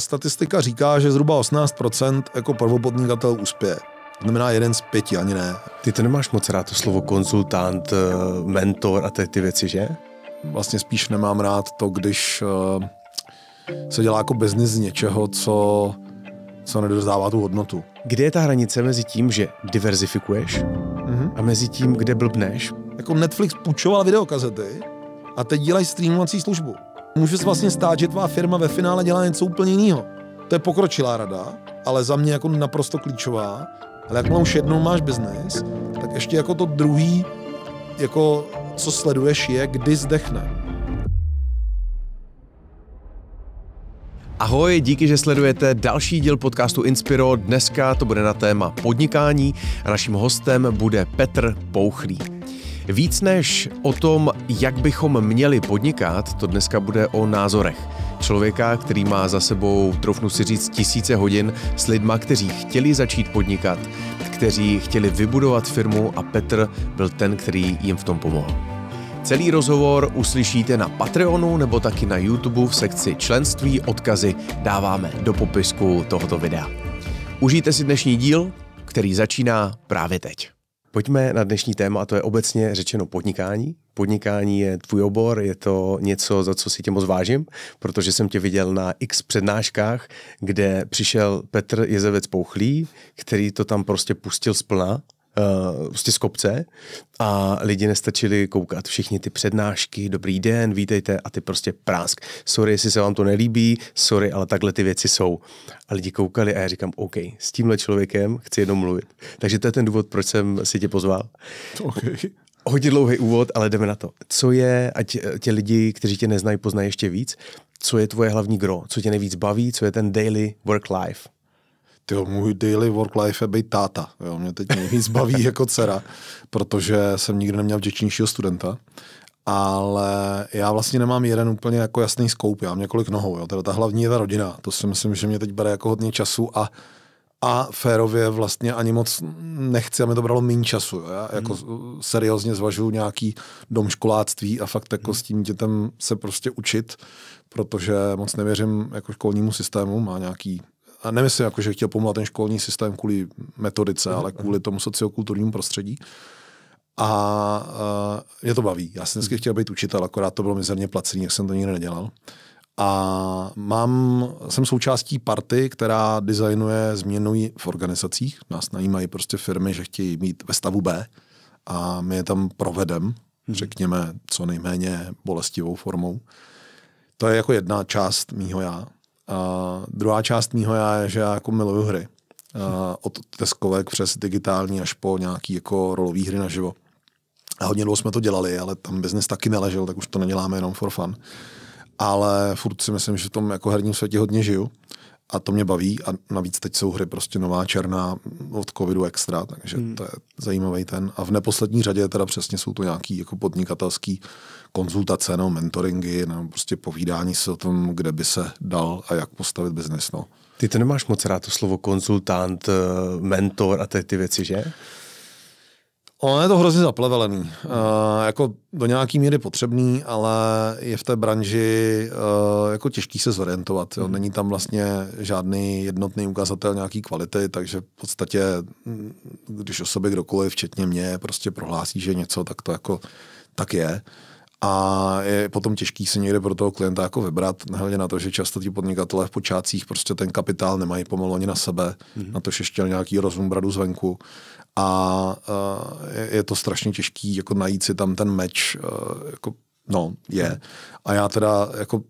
Statistika říká, že zhruba 18% jako prvopodnikatel uspěje. Znamená jeden z pěti, ani ne. Ty to nemáš moc rád, to slovo konzultant, eh, mentor a ty, ty věci, že? Vlastně spíš nemám rád to, když eh, se dělá jako biznis z něčeho, co, co nedozdává tu hodnotu. Kde je ta hranice mezi tím, že diverzifikuješ mm-hmm. a mezi tím, kde blbneš? Jako Netflix půjčoval videokazety a teď dělají streamovací službu. Může se vlastně stát, že tvá firma ve finále dělá něco úplně jiného. To je pokročilá rada, ale za mě jako naprosto klíčová. Ale jak už jednou máš biznis, tak ještě jako to druhý, jako co sleduješ je, kdy zdechne. Ahoj, díky, že sledujete další díl podcastu Inspiro. Dneska to bude na téma podnikání. Naším hostem bude Petr Pouchlík. Víc než o tom, jak bychom měli podnikat, to dneska bude o názorech. Člověka, který má za sebou, trofnu si říct, tisíce hodin s lidma, kteří chtěli začít podnikat, kteří chtěli vybudovat firmu a Petr byl ten, který jim v tom pomohl. Celý rozhovor uslyšíte na Patreonu nebo taky na YouTube v sekci členství. Odkazy dáváme do popisku tohoto videa. Užijte si dnešní díl, který začíná právě teď. Pojďme na dnešní téma, a to je obecně řečeno podnikání. Podnikání je tvůj obor, je to něco, za co si tě moc vážím, protože jsem tě viděl na x přednáškách, kde přišel Petr Jezevec Pouchlý, který to tam prostě pustil splna uh, prostě z kopce a lidi nestačili koukat. Všichni ty přednášky, dobrý den, vítejte a ty prostě prásk. Sorry, jestli se vám to nelíbí, sorry, ale takhle ty věci jsou. A lidi koukali a já říkám, OK, s tímhle člověkem chci jenom mluvit. Takže to je ten důvod, proč jsem si tě pozval. Okay. Hodně dlouhý úvod, ale jdeme na to. Co je, ať eh, tě lidi, kteří tě neznají, poznají ještě víc, co je tvoje hlavní gro, co tě nejvíc baví, co je ten daily work life? tyjo, můj daily work life je být táta. Jo, mě teď nejvíc baví jako dcera, protože jsem nikdy neměl vděčnějšího studenta. Ale já vlastně nemám jeden úplně jako jasný skoup, já mám několik nohou. Jo. Teda ta hlavní je ta rodina, to si myslím, že mě teď bere jako hodně času a a férově vlastně ani moc nechci, aby to bralo méně času. Jo. Já hmm. jako seriózně zvažuju nějaký dom školáctví a fakt jako hmm. s tím dětem se prostě učit, protože moc nevěřím jako školnímu systému, má nějaký a nemyslím, jako, že chtěl pomlat ten školní systém kvůli metodice, mhm, ale mhm. kvůli tomu sociokulturnímu prostředí. A, a je to baví. Já jsem vždycky mhm. chtěl být učitel, akorát to bylo mizerně placený, jak jsem to nikdy nedělal. A mám, jsem součástí party, která designuje změnu v organizacích. Nás najímají prostě firmy, že chtějí mít ve stavu B a my je tam provedem, řekněme, co nejméně bolestivou formou. To je jako jedna část mýho já. A druhá část mýho já je, že já jako miluju hry. A od teskovek přes digitální až po nějaký jako rolový hry naživo. A hodně dlouho jsme to dělali, ale tam biznes taky neležel, tak už to neděláme jenom for fun. Ale furt si myslím, že v tom jako herním světě hodně žiju a to mě baví a navíc teď jsou hry prostě nová černá od covidu extra, takže hmm. to je zajímavý ten. A v neposlední řadě teda přesně jsou to nějaký jako podnikatelský konzultace nebo mentoringy nebo prostě povídání se o tom, kde by se dal a jak postavit biznes. No. Ty to nemáš moc rád, to slovo konzultant, eh, mentor a ty, ty věci, že? Ono je to hrozně zaplevelený. e, jako do nějaký míry potřebný, ale je v té branži e, jako těžký se zorientovat. Jo. Hmm. Není tam vlastně žádný jednotný ukazatel nějaký kvality, takže v podstatě, mm, když o sobě kdokoliv, včetně mě, prostě prohlásí, že něco, tak to jako tak je. A je potom těžký se někde pro toho klienta jako vybrat, Nehledě na to, že často ti podnikatelé v počátcích prostě ten kapitál nemají pomalu ani na sebe, mm-hmm. na to, že ještě nějaký rozum bradu zvenku a eh, je to strašně těžký jako najít si tam ten meč, eh, jako, no, je. Hmm. A já teda jako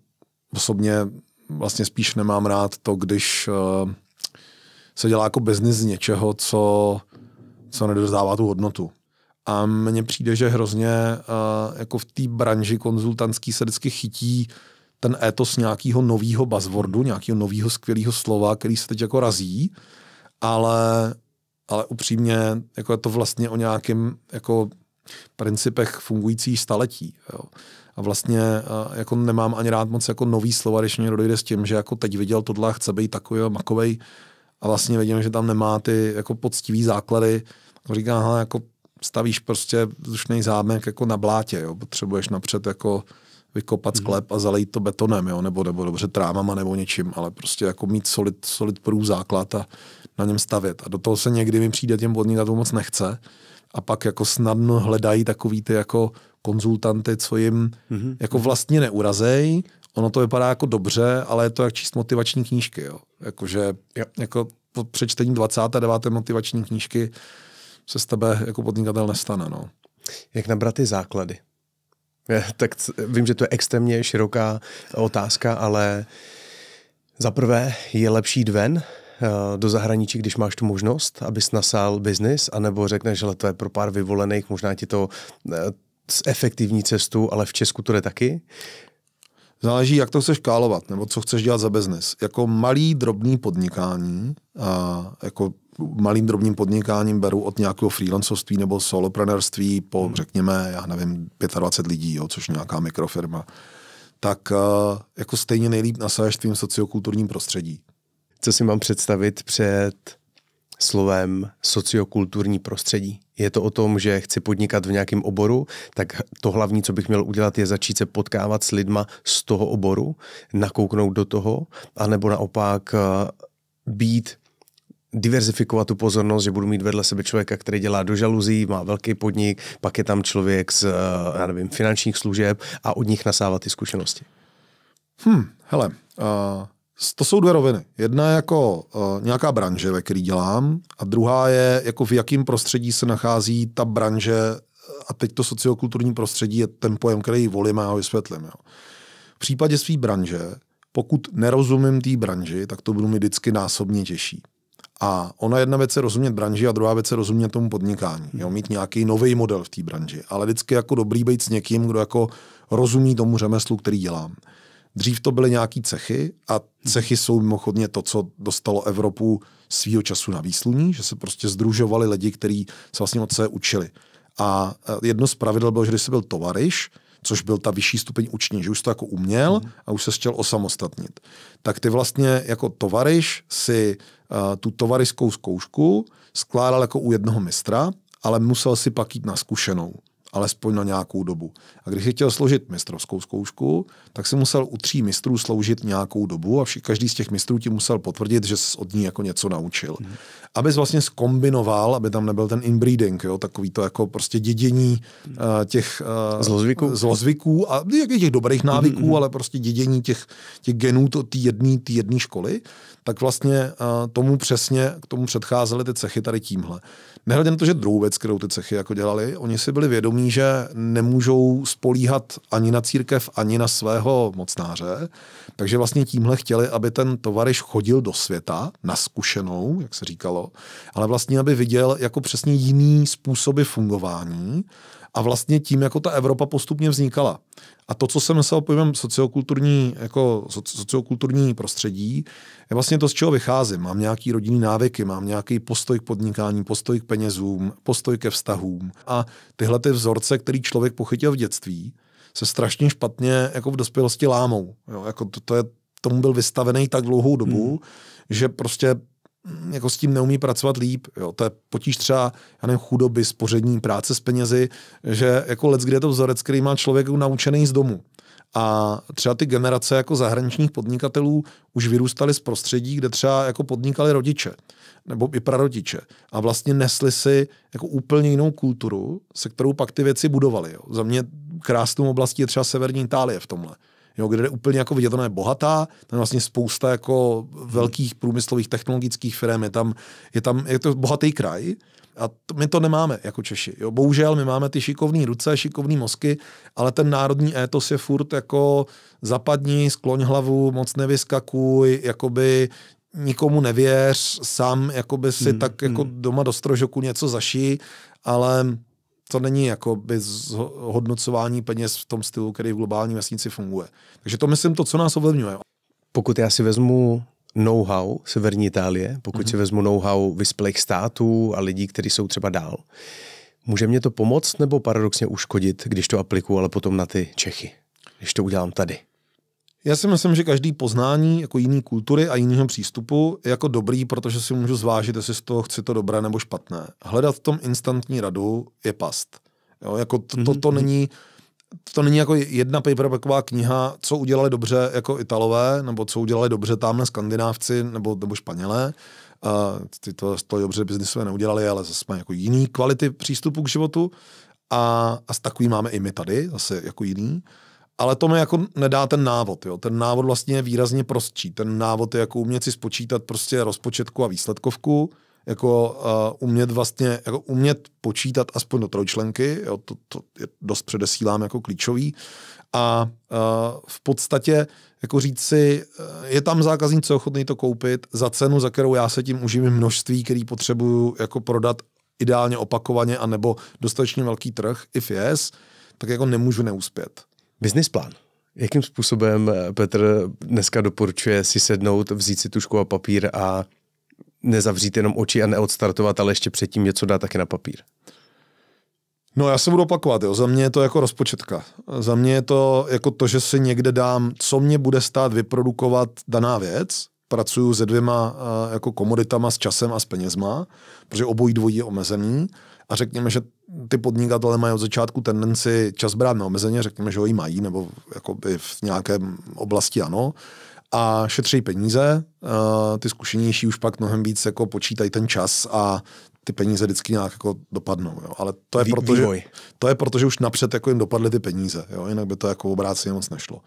osobně vlastně spíš nemám rád to, když eh, se dělá jako biznis z něčeho, co, co nedozdává tu hodnotu. A mně přijde, že hrozně jako v té branži konzultantský se vždycky chytí ten étos nějakého nového buzzwordu, nějakého nového skvělého slova, který se teď jako razí, ale ale upřímně jako je to vlastně o nějakém jako principech fungující staletí. Jo. A vlastně jako nemám ani rád moc jako nový slova, když někdo dojde s tím, že jako teď viděl tohle, chce být takový a makovej a vlastně vidím, že tam nemá ty jako poctivý základy. A říká, hele, jako stavíš prostě vzdušný zámek jako na blátě, jo. potřebuješ napřed jako vykopat mhm. sklep a zalejt to betonem, jo, nebo, nebo dobře trámama nebo něčím, ale prostě jako mít solid, solid prů základ a na něm stavět. A do toho se někdy mi přijde těm podnikatelům moc nechce a pak jako snadno hledají takový ty jako konzultanty, co jim mm-hmm. jako mhm. vlastně neurazej, ono to vypadá jako dobře, ale je to jak číst motivační knížky, jo. Jakože jo. jako po přečtení 29. motivační knížky se s tebe jako podnikatel nestane, no. Jak nabrat ty základy? Tak vím, že to je extrémně široká otázka, ale za prvé je lepší dven Eh, do zahraničí, když máš tu možnost, abys nasál biznis, anebo řekneš, že to je pro pár vyvolených, možná ti to eh, z efektivní cestu, ale v Česku to jde taky? Záleží, jak to chceš kálovat, nebo co chceš dělat za biznis. Jako malý drobný podnikání, a jako malým drobným podnikáním beru od nějakého freelancovství nebo soloprenerství po, hmm. řekněme, já nevím, 25 lidí, jo, což nějaká mikrofirma, tak eh, jako stejně nejlíp nasáješ tvým sociokulturním prostředí co si mám představit před slovem sociokulturní prostředí. Je to o tom, že chci podnikat v nějakém oboru, tak to hlavní, co bych měl udělat, je začít se potkávat s lidma z toho oboru, nakouknout do toho, anebo naopak eh, být diverzifikovat tu pozornost, že budu mít vedle sebe člověka, který dělá do žaluzí, má velký podnik, pak je tam člověk z, eh, já nevím, finančních služeb a od nich nasávat ty zkušenosti. Hm, hele, uh, to jsou dvě roviny. Jedna je jako uh, nějaká branže, ve který dělám, a druhá je, jako v jakém prostředí se nachází ta branže, eh, a teď to sociokulturní prostředí je ten pojem, který volím a ho vysvětlím. Jo. V případě své branže, pokud nerozumím té branži, tak to budu mi vždycky násobně těžší. A ona jedna věc je rozumět branži a druhá věc je rozumět tomu podnikání. Jo, mít nějaký nový model v té branži. Ale vždycky jako dobrý být s někým, kdo jako rozumí tomu řemeslu, který dělám. Dřív to byly nějaký cechy a mhm. cechy jsou mimochodně to, co dostalo Evropu svýho času na výsluní, že se prostě združovali lidi, kteří se vlastně od sebe učili. A eh, jedno z pravidel bylo, že když se byl tovariš, což byl ta vyšší stupeň učení, že už to jako uměl mhm. a už se chtěl osamostatnit. Tak ty vlastně jako tovariš si uh, tu tovariskou zkoušku skládal jako u jednoho mistra, ale musel si pak jít na zkušenou alespoň na nějakou dobu. A když si chtěl složit mistrovskou zkoušku, tak si musel u tří mistrů sloužit nějakou dobu a vši, každý z těch mistrů ti musel potvrdit, že jsi od ní jako něco naučil. Hmm. Aby vlastně skombinoval, aby tam nebyl ten inbreeding, jo, takový to jako prostě dědění uh, těch uh, eh, zlozvyků. zlozvyků a těch dobrých mhm, návyků, hmm. ale prostě dědění těch, těch genů té jedné školy, tak vlastně uh, tomu přesně, k tomu předcházely ty cechy tady tímhle. Nehledě na to, že druhou věc, kterou ty cechy jako dělali, oni si byli vědomí, kníže nemůžou spolíhat ani na církev, ani na svého mocnáře. Takže vlastně tímhle chtěli, aby ten tovariš chodil do světa, na zkušenou, jak se říkalo, ale vlastně, aby viděl jako přesně jiný způsoby fungování a vlastně tím, jako ta Evropa postupně vznikala. A to, co jsem myslel pojmem sociokulturní, jako sociokulturní prostředí, je vlastně to, z čeho vycházím. Mám nějaký rodinný návyky, mám nějaký postoj k podnikání, postoj k penězům, postoj ke vztahům. A tyhle ty vzorce, který člověk pochytil v dětství, se strašně špatně jako v dospělosti lámou. Jo, jako to, to je, tomu byl vystavený tak dlouhou dobu, hmm. že prostě jako s tím neumí pracovat líp. Jo. To je potíž třeba, já nevím, chudoby, spoření, práce s penězi, že jako let's kde je to vzorec, který má člověk naučený z domu. A třeba ty generace jako zahraničních podnikatelů už vyrůstaly z prostředí, kde třeba jako podnikali rodiče nebo i prarodiče a vlastně nesli si jako úplně jinou kulturu, se kterou pak ty věci budovaly. Za mě krásnou oblastí je třeba severní Itálie v tomhle jo, kde je úplně jako vidět, ona je bohatá, tam je vlastně spousta jako velkých průmyslových technologických firm, je tam, je tam, je to bohatý kraj, a to, my to nemáme jako Češi. Jo. Bohužel my máme ty šikovné ruce, šikovné mozky, ale ten národní étos je furt jako zapadní, skloň hlavu, moc nevyskakuj, jakoby nikomu nevěř, sám jakoby si hmm, tak jako hmm. doma do strožoku něco zaší, ale to není jako by hodnocování peněz v tom stylu, který v globální vesnici funguje. Takže to myslím to, co nás ovlivňuje. Pokud já si vezmu know-how severní Itálie, pokud mm-hmm. si vezmu know-how vyspělých států a lidí, kteří jsou třeba dál, může mě to pomoct nebo paradoxně uškodit, když to aplikuju, ale potom na ty Čechy, když to udělám tady? Já si myslím, že každý poznání jako jiný kultury a jiného přístupu je jako dobrý, protože si můžu zvážit, jestli z toho chci to dobré nebo špatné. Hledat v tom instantní radu je past. Jo, jako to, to, mhm, to mhm. není to není jako jedna paperbacková kniha, co udělali dobře jako Italové, nebo co udělali dobře tamhle Skandinávci, nebo, nebo Španělé. Uh, ty to, to dobře biznisové neudělali, ale zase jsme jako jiný kvality přístupu k životu. A, a s takový máme i my tady, zase jako jiný. Uh, ale to mi jako nedá ten návod. Jo. Ten návod vlastně je výrazně prostší. Ten návod je jako umět si spočítat prostě rozpočetku a výsledkovku, jako uh, umět vlastně, jako umět počítat aspoň do trojčlenky, jo, to, to je dost předesílám jako klíčový, a uh, v podstatě jako říct si, eh, je tam zákazník, co je ochotný to koupit za cenu, za kterou já se tím užím množství, který potřebuju jako prodat ideálně opakovaně anebo dostatečně velký trh, if yes, tak jako nemůžu neuspět. Business plán. Jakým způsobem eh, Petr dneska doporučuje si sednout, vzít si tušku a papír a nezavřít jenom oči a neodstartovat, ale ještě předtím něco dát taky na papír? No já se budu opakovat, jo. za mě je to jako rozpočetka. Za mě je to jako to, že si někde dám, co mě bude stát vyprodukovat daná věc, pracuju se dvěma eh, jako komoditama s časem a s penězma, protože obojí dvojí je omezený a řekněme, že ty podnikatele mají od začátku tendenci čas brát neomezeně, řekněme, že ho jí mají, nebo jakoby v nějaké oblasti ano, a šetří peníze, ty zkušenější už pak mnohem víc jako počítají ten čas a ty peníze vždycky nějak jako dopadnou. Jo. Ale to je, proto, že, to je proto, že už napřed jako jim dopadly ty peníze, jo. jinak by to jako obráceně moc nešlo.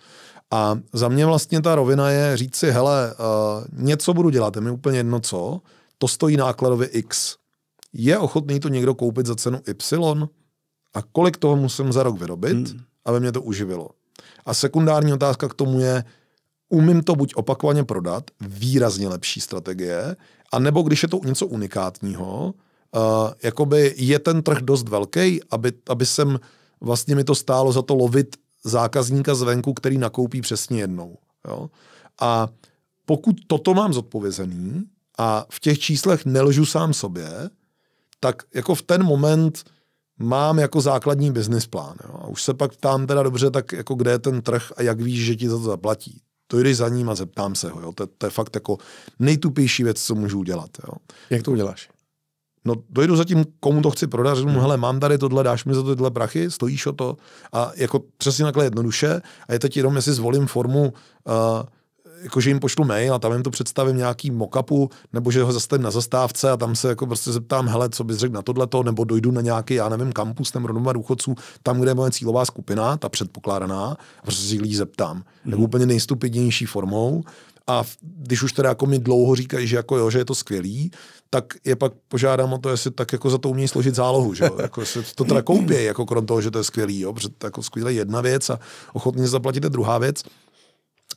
A za mě vlastně ta rovina je říct si, hele, uh, něco budu dělat, je mi úplně jedno co, to stojí nákladově X je ochotný to někdo koupit za cenu Y a kolik toho musím za rok vyrobit, hmm. aby mě to uživilo. A sekundární otázka k tomu je, umím to buď opakovaně prodat, výrazně lepší strategie, anebo když je to něco unikátního, uh, jakoby je ten trh dost velký, aby, aby sem vlastně mi to stálo za to lovit zákazníka zvenku, který nakoupí přesně jednou. Jo? A pokud toto mám zodpovězený a v těch číslech nelžu sám sobě, tak jako v ten moment mám jako základní business plán. Jo. A už se pak ptám teda dobře, tak jako kde je ten trh a jak víš, že ti za to zaplatí. To jdeš za ním a zeptám se ho. Jo. To, to je fakt jako nejtupější věc, co můžu udělat. Jo. Jak to uděláš? No dojdu za tím, komu to chci prodat, řeknu mu, hmm. hele, mám tady tohle, dáš mi za to tyhle prachy, stojíš o to a jako přesně takhle jednoduše a je teď jenom, jestli zvolím formu uh, jako že jim pošlu mail a tam jim to představím nějaký mockupu, nebo že ho zastavím na zastávce a tam se jako prostě zeptám, hele, co bys řekl na tohleto, nebo dojdu na nějaký, já nevím, kampus nebo domova důchodců, tam, kde je moje cílová skupina, ta předpokládaná, a prostě si lidí zeptám. Mm-hmm. Nebo úplně nejstupidnější formou. A když už teda jako mi dlouho říkají, že jako jo, že je to skvělý, tak je pak požádám o to, jestli tak jako za to umějí složit zálohu, že jo? Jako jestli to teda koupí, jako krom toho, že to je skvělý, jo? Protože to jako skvělé jedna věc a ochotně zaplatíte druhá věc.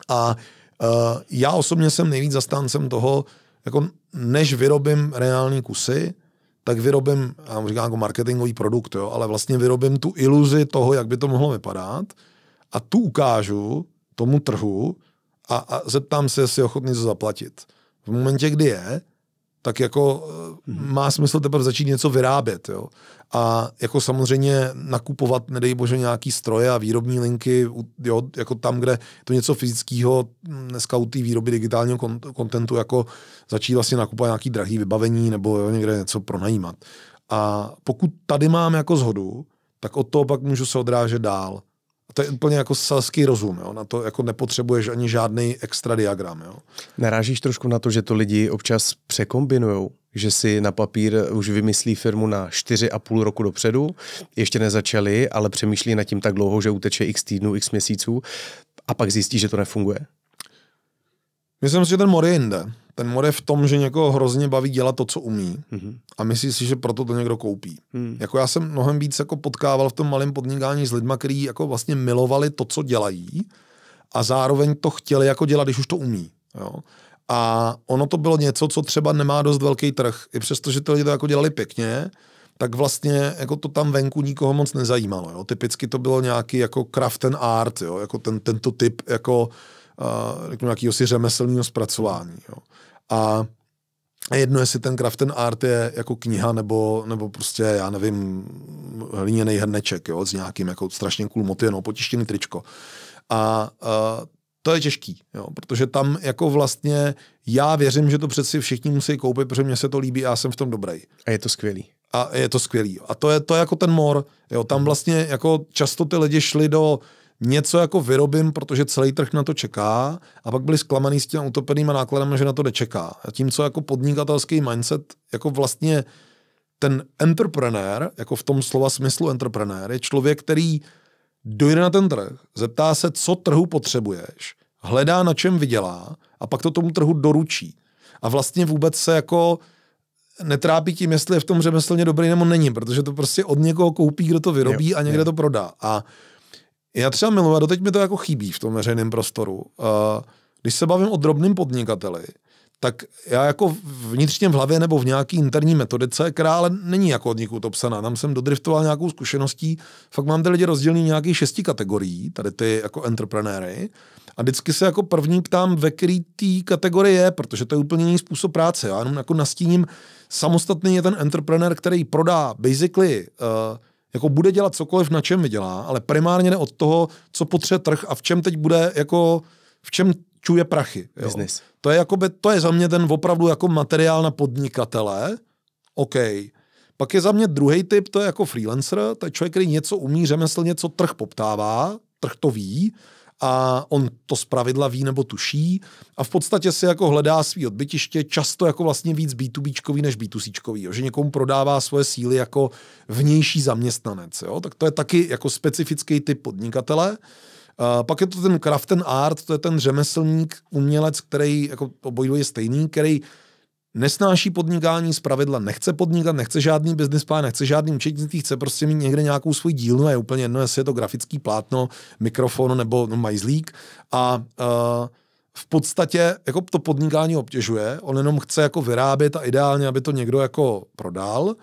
A uh, Eh, já osobně jsem nejvíc zastáncem toho, jako než vyrobím reální kusy, tak vyrobím, já říkám jako marketingový produkt, jo, ale vlastně vyrobím tu iluzi toho, jak by to mohlo vypadat a tu ukážu tomu trhu a, a zeptám se, jestli je ochotný to zaplatit. V momentě, kdy je, tak jako hmm. má smysl teprve začít něco vyrábět. Jo a jako samozřejmě nakupovat, nedej bože, nějaký stroje a výrobní linky, jo, jako tam, kde to něco fyzického, hm, dneska u té výroby digitálního kontentu, jako začít vlastně nakupovat nějaký drahý vybavení nebo jo, někde něco pronajímat. A pokud tady mám jako zhodu, tak od toho pak můžu se odrážet dál. A to je úplně jako selský rozum, jo? na to jako nepotřebuješ ani žádný extra diagram. Jo? Narážíš trošku na to, že to lidi občas překombinují, že si na papír už vymyslí firmu na 4,5 roku dopředu, ještě nezačali, ale přemýšlí nad tím tak dlouho, že uteče x týdnů, x měsíců a pak zjistí, že to nefunguje. Myslím si, že ten mor je jinde. Ten mor je v tom, že někoho hrozně baví dělat to, co umí mm-hmm. a myslí si, že proto to někdo koupí. Mm. Jako já jsem mnohem víc jako potkával v tom malém podnikání s lidmi, kteří jako vlastně milovali to, co dělají a zároveň to chtěli jako dělat, když už to umí. Jo? A ono to bylo něco, co třeba nemá dost velký trh. I přesto, že ty lidi to jako dělali pěkně, tak vlastně jako to tam venku nikoho moc nezajímalo. Jo? Typicky to bylo nějaký jako craft and art, jo? jako ten, tento typ jako nějakého si řemeslného zpracování. Jo. A jedno, jestli ten and Art je jako kniha nebo, nebo prostě, já nevím, hliněný hrneček jo, s nějakým jako strašně cool motivem, no, potištěný tričko. A, a to je těžký, jo, protože tam jako vlastně já věřím, že to přeci všichni musí koupit, protože mně se to líbí a já jsem v tom dobrý. A je to skvělý. A je to skvělý. A to je to je jako ten mor. Jo, tam vlastně jako často ty lidi šli do něco jako vyrobím, protože celý trh na to čeká a pak byli zklamaný s těmi utopenými nákladem, že na to nečeká. A tím, co jako podnikatelský mindset, jako vlastně ten entrepreneur, jako v tom slova smyslu entrepreneur, je člověk, který dojde na ten trh, zeptá se, co trhu potřebuješ, hledá, na čem vydělá a pak to tomu trhu doručí. A vlastně vůbec se jako netrápí tím, jestli je v tom řemeslně dobrý nebo není, protože to prostě od někoho koupí, kdo to vyrobí jo, a někde jo. to prodá. A já třeba miluji, a doteď mi to jako chybí v tom veřejném prostoru. Když se bavím o drobným podnikateli, tak já jako vnitřně v hlavě nebo v nějaký interní metodice, která ale není jako od nikud obsaná. Tam jsem dodriftoval nějakou zkušeností. Fakt mám ty lidi rozdělený nějakých šesti kategorií, tady ty jako entrepreneury, A vždycky se jako první ptám, ve který té kategorii je, protože to je úplně jiný způsob práce. Já jenom jako nastíním, samostatný je ten entrepreneur, který prodá basically uh, jako bude dělat cokoliv, na čem vydělá, ale primárně ne od toho, co potřebuje trh a v čem teď bude, jako v čem čuje prachy. Jo. Business. To je, jakoby, to je za mě ten opravdu jako materiál na podnikatele. OK. Pak je za mě druhý typ, to je jako freelancer, to je člověk, který něco umí řemeslně, co trh poptává, trh to ví, a on to zpravidla ví nebo tuší a v podstatě si jako hledá svý odbytiště, často jako vlastně víc B2B než B2C, že někomu prodává svoje síly jako vnější zaměstnanec. Jo? Tak to je taky jako specifický typ podnikatele. A pak je to ten craft and art, to je ten řemeslník, umělec, který jako obojí je stejný, který nesnáší podnikání z pravidla, nechce podnikat, nechce žádný business plán, nechce žádný účetnictví, chce prostě mít někde nějakou svůj dílnu no a je úplně jedno, jestli je to grafický plátno, mikrofon nebo no, majzlík a uh, v podstatě jako to podnikání obtěžuje, on jenom chce jako vyrábět a ideálně, aby to někdo jako prodal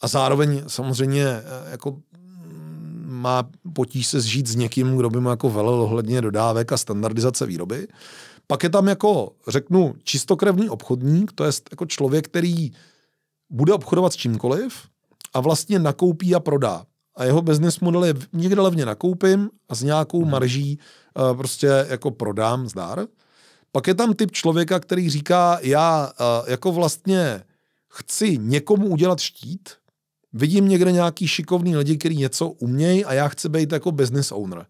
a zároveň samozřejmě e, jako mm, má potíž se zžít s někým, kdo by mu jako velel ohledně dodávek a standardizace výroby. Uh, pak je tam jako, řeknu, čistokrevný obchodník, to je jako člověk, který bude obchodovat s čímkoliv a vlastně nakoupí a prodá. A jeho business model je někde levně nakoupím a s nějakou mhm. marží uh, prostě jako prodám zdar. Pak je tam typ člověka, který říká, já uh, jako vlastně chci někomu udělat štít, vidím někde nějaký šikovný lidi, který něco umějí a já chci být jako business owner.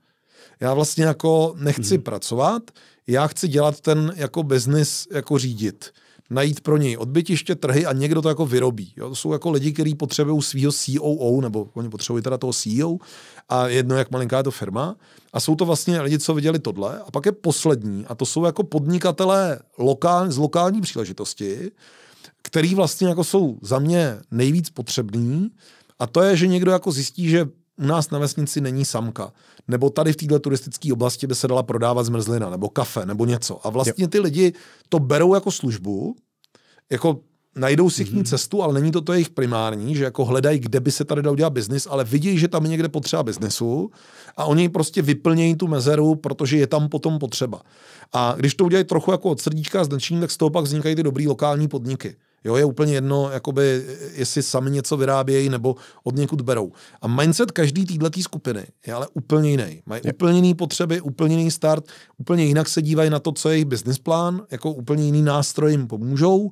Já vlastně jako nechci hmm. pracovat, já chci dělat ten jako biznis, jako řídit najít pro něj odbytiště, trhy a někdo to jako vyrobí. Jo? To jsou jako lidi, kteří potřebují svého COO, e nebo oni potřebují teda toho CEO, a jedno, jak malinká je to firma. A jsou to vlastně lidi, co viděli tohle. A pak je poslední, a to jsou jako podnikatelé lokál, z lokální příležitosti, který vlastně jako jsou za mě nejvíc potřební. A to je, že někdo jako zjistí, že u nás na vesnici není samka, nebo tady v této turistické oblasti by se dala prodávat zmrzlina, nebo kafe, nebo něco. A vlastně ty lidi to berou jako službu, jako najdou si k ní mhm. cestu, ale není to to jejich primární, že jako hledají, kde by se tady dal dělat biznis, ale vidějí, že tam je někde potřeba biznesu a oni prostě vyplnějí tu mezeru, protože je tam potom potřeba. A když to udělají trochu jako od srdíčka s tak z toho pak vznikají ty dobrý lokální podniky. Jo, je úplně jedno, jakoby, jestli sami něco vyrábějí nebo od někud berou. A mindset každý týdletý skupiny je ale úplně jiný. Mají yep. úplně jiný potřeby, úplně jiný start, úplně jinak se dívají na to, co je jejich business plán, jako úplně jiný nástroj jim pomůžou,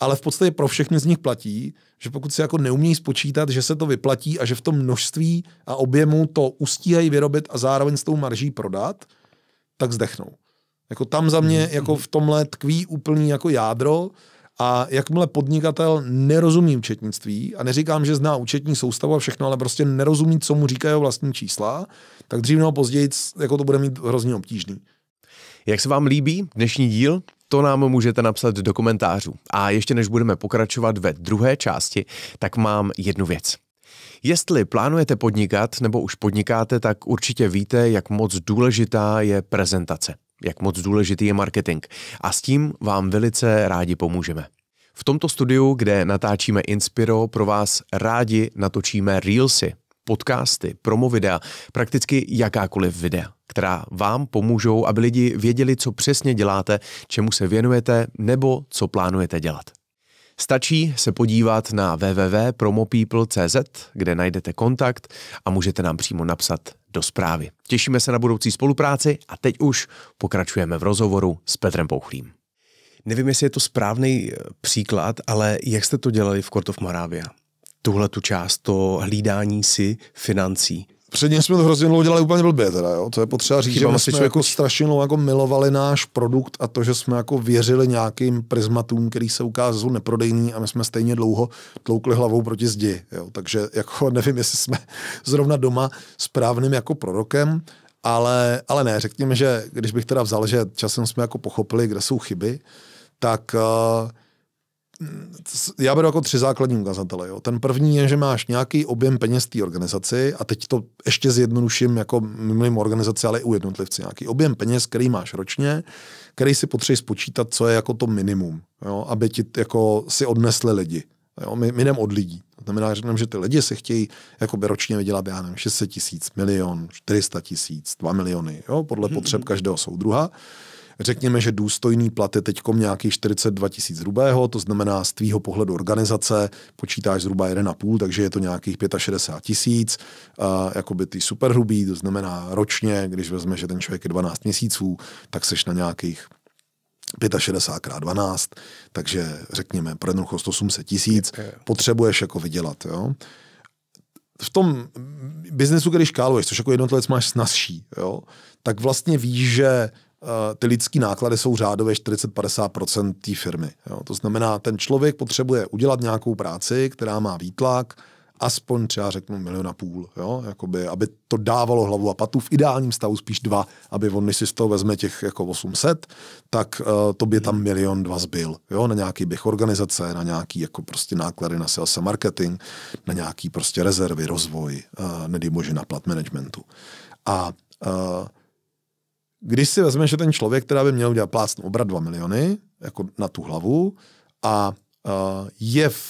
ale v podstatě pro všechny z nich platí, že pokud si jako neumějí spočítat, že se to vyplatí a že v tom množství a objemu to ustíhají vyrobit a zároveň s tou marží prodat, tak zdechnou. Jako tam za mě, mhm. jako v tomhle tkví úplný jako jádro a jakmile podnikatel nerozumí účetnictví a neříkám, že zná účetní soustavu a všechno, ale prostě nerozumí, co mu říkají vlastní čísla, tak dřív nebo později jako to bude mít hrozně obtížný. Jak se vám líbí dnešní díl? To nám můžete napsat do komentářů. A ještě než budeme pokračovat ve druhé části, tak mám jednu věc. Jestli plánujete podnikat nebo už podnikáte, tak určitě víte, jak moc důležitá je prezentace jak moc důležitý je marketing. A s tím vám velice rádi pomůžeme. V tomto studiu, kde natáčíme Inspiro, pro vás rádi natočíme Reelsy, podcasty, videa, prakticky jakákoliv videa, která vám pomůžou, aby lidi věděli, co přesně děláte, čemu se věnujete nebo co plánujete dělat. Stačí se podívat na www.promopeople.cz, kde najdete kontakt a můžete nám přímo napsat do zprávy. Těšíme se na budoucí spolupráci a teď už pokračujeme v rozhovoru s Petrem Pouchlým. Nevím, jestli je to správný eh, příklad, ale jak jste to dělali v Kortov Moravia? Tuhle tu část, to hlídání si financí. Předtím jsme to hrozně dlouho dělali úplně blbě, teda, jo? to je potřeba říct, Chybám že jsme člověku... jako strašně jako milovali náš produkt a to, že jsme jako věřili nějakým prismatům, který se ukázal neprodejný a my jsme stejně dlouho tloukli hlavou proti zdi. Jo? Takže jako nevím, jestli jsme zrovna doma správným jako prorokem, ale, ale ne, řekněme, že když bych teda vzal, že časem jsme jako pochopili, kde jsou chyby, tak uh, já beru jako tři základní ukazatele. Jo. Ten první je, že máš nějaký objem peněz té organizaci a teď to ještě zjednoduším jako mimo organizaci, ale i u jednotlivci. Nějaký objem peněz, který máš ročně, který si potřebuješ spočítat, co je jako to minimum, jo, aby ti jako si odnesli lidi. Jo. My, my jdem od lidí. To znamená, že, že ty lidi si chtějí jako by ročně vydělat, já nevím, 600 tisíc, milion, 400 tisíc, 2 miliony, jo, podle mhm, potřeb mhm. každého soudruha. Řekněme, že důstojný plat je teď nějakých 42 tisíc hrubého, to znamená z tvýho pohledu organizace počítáš zhruba 1,5, takže je to nějakých 65 tisíc, jako by ty superhrubý, to znamená ročně, když vezme, že ten člověk je 12 měsíců, tak seš na nějakých 65 krát 12, takže řekněme pro jednoduchost 800 tisíc, potřebuješ jako vydělat. Jo? v tom biznesu, když škáluješ, což jako jednotlivec máš snazší, jo, tak vlastně víš, že Eh, ty lidský náklady jsou řádově 40-50% té firmy. Jo. To znamená, ten člověk potřebuje udělat nějakou práci, která má výtlak, aspoň třeba řeknu milion a půl, jo? Jakoby, aby to dávalo hlavu a patu, v ideálním stavu spíš dva, aby on, když si z toho vezme těch jako 800, tak uh, to by tam milion dva zbyl, jo? na nějaký bych organizace, na nějaký jako prostě náklady na sales a marketing, na nějaký prostě rezervy, rozvoj, uh, nedej bože na plat managementu. A uh, když si vezme, že ten člověk, která by měl udělat plásnu obrat 2 miliony, jako na tu hlavu, a uh, je v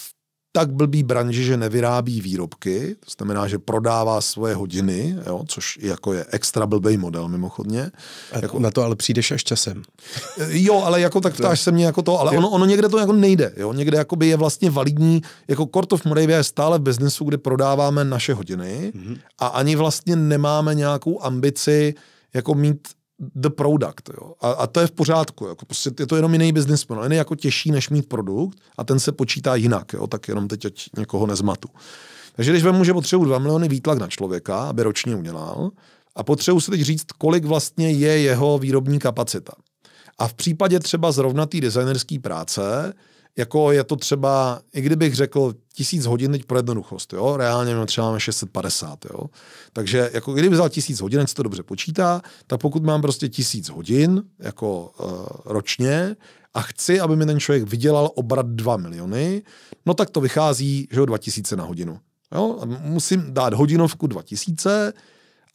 tak blbý branži, že nevyrábí výrobky, to znamená, že prodává svoje hodiny, jo, což jako je extra blbý model mimochodně. A jako, na to ale přijdeš až časem. Jo, ale jako tak ptáš se mě jako to, ale ono, ono někde to jako nejde, jo, někde by je vlastně validní, jako Court of Moravia je stále v biznesu, kde prodáváme naše hodiny mm-hmm. a ani vlastně nemáme nějakou ambici jako mít the product. Jo. A, a to je v pořádku. Jako prostě je to jenom jiný business model. je jako těžší, než mít produkt a ten se počítá jinak. Jo. Tak jenom teď ať někoho nezmatu. Takže když vemu, že potřebuji 2 miliony výtlak na člověka, aby ročně udělal, a potřebuji se teď říct, kolik vlastně je jeho výrobní kapacita. A v případě třeba zrovna té designerské práce, jako je to třeba, i kdybych řekl tisíc hodin teď pro jednoduchost, jo, reálně no, třeba máme 650, jo. Takže jako kdyby vzal tisíc hodin, se to dobře počítá, tak pokud mám prostě tisíc hodin, jako uh, ročně, a chci, aby mi ten člověk vydělal obrat 2 miliony, no tak to vychází, že jo, 2000 na hodinu. Jo? A musím dát hodinovku 2000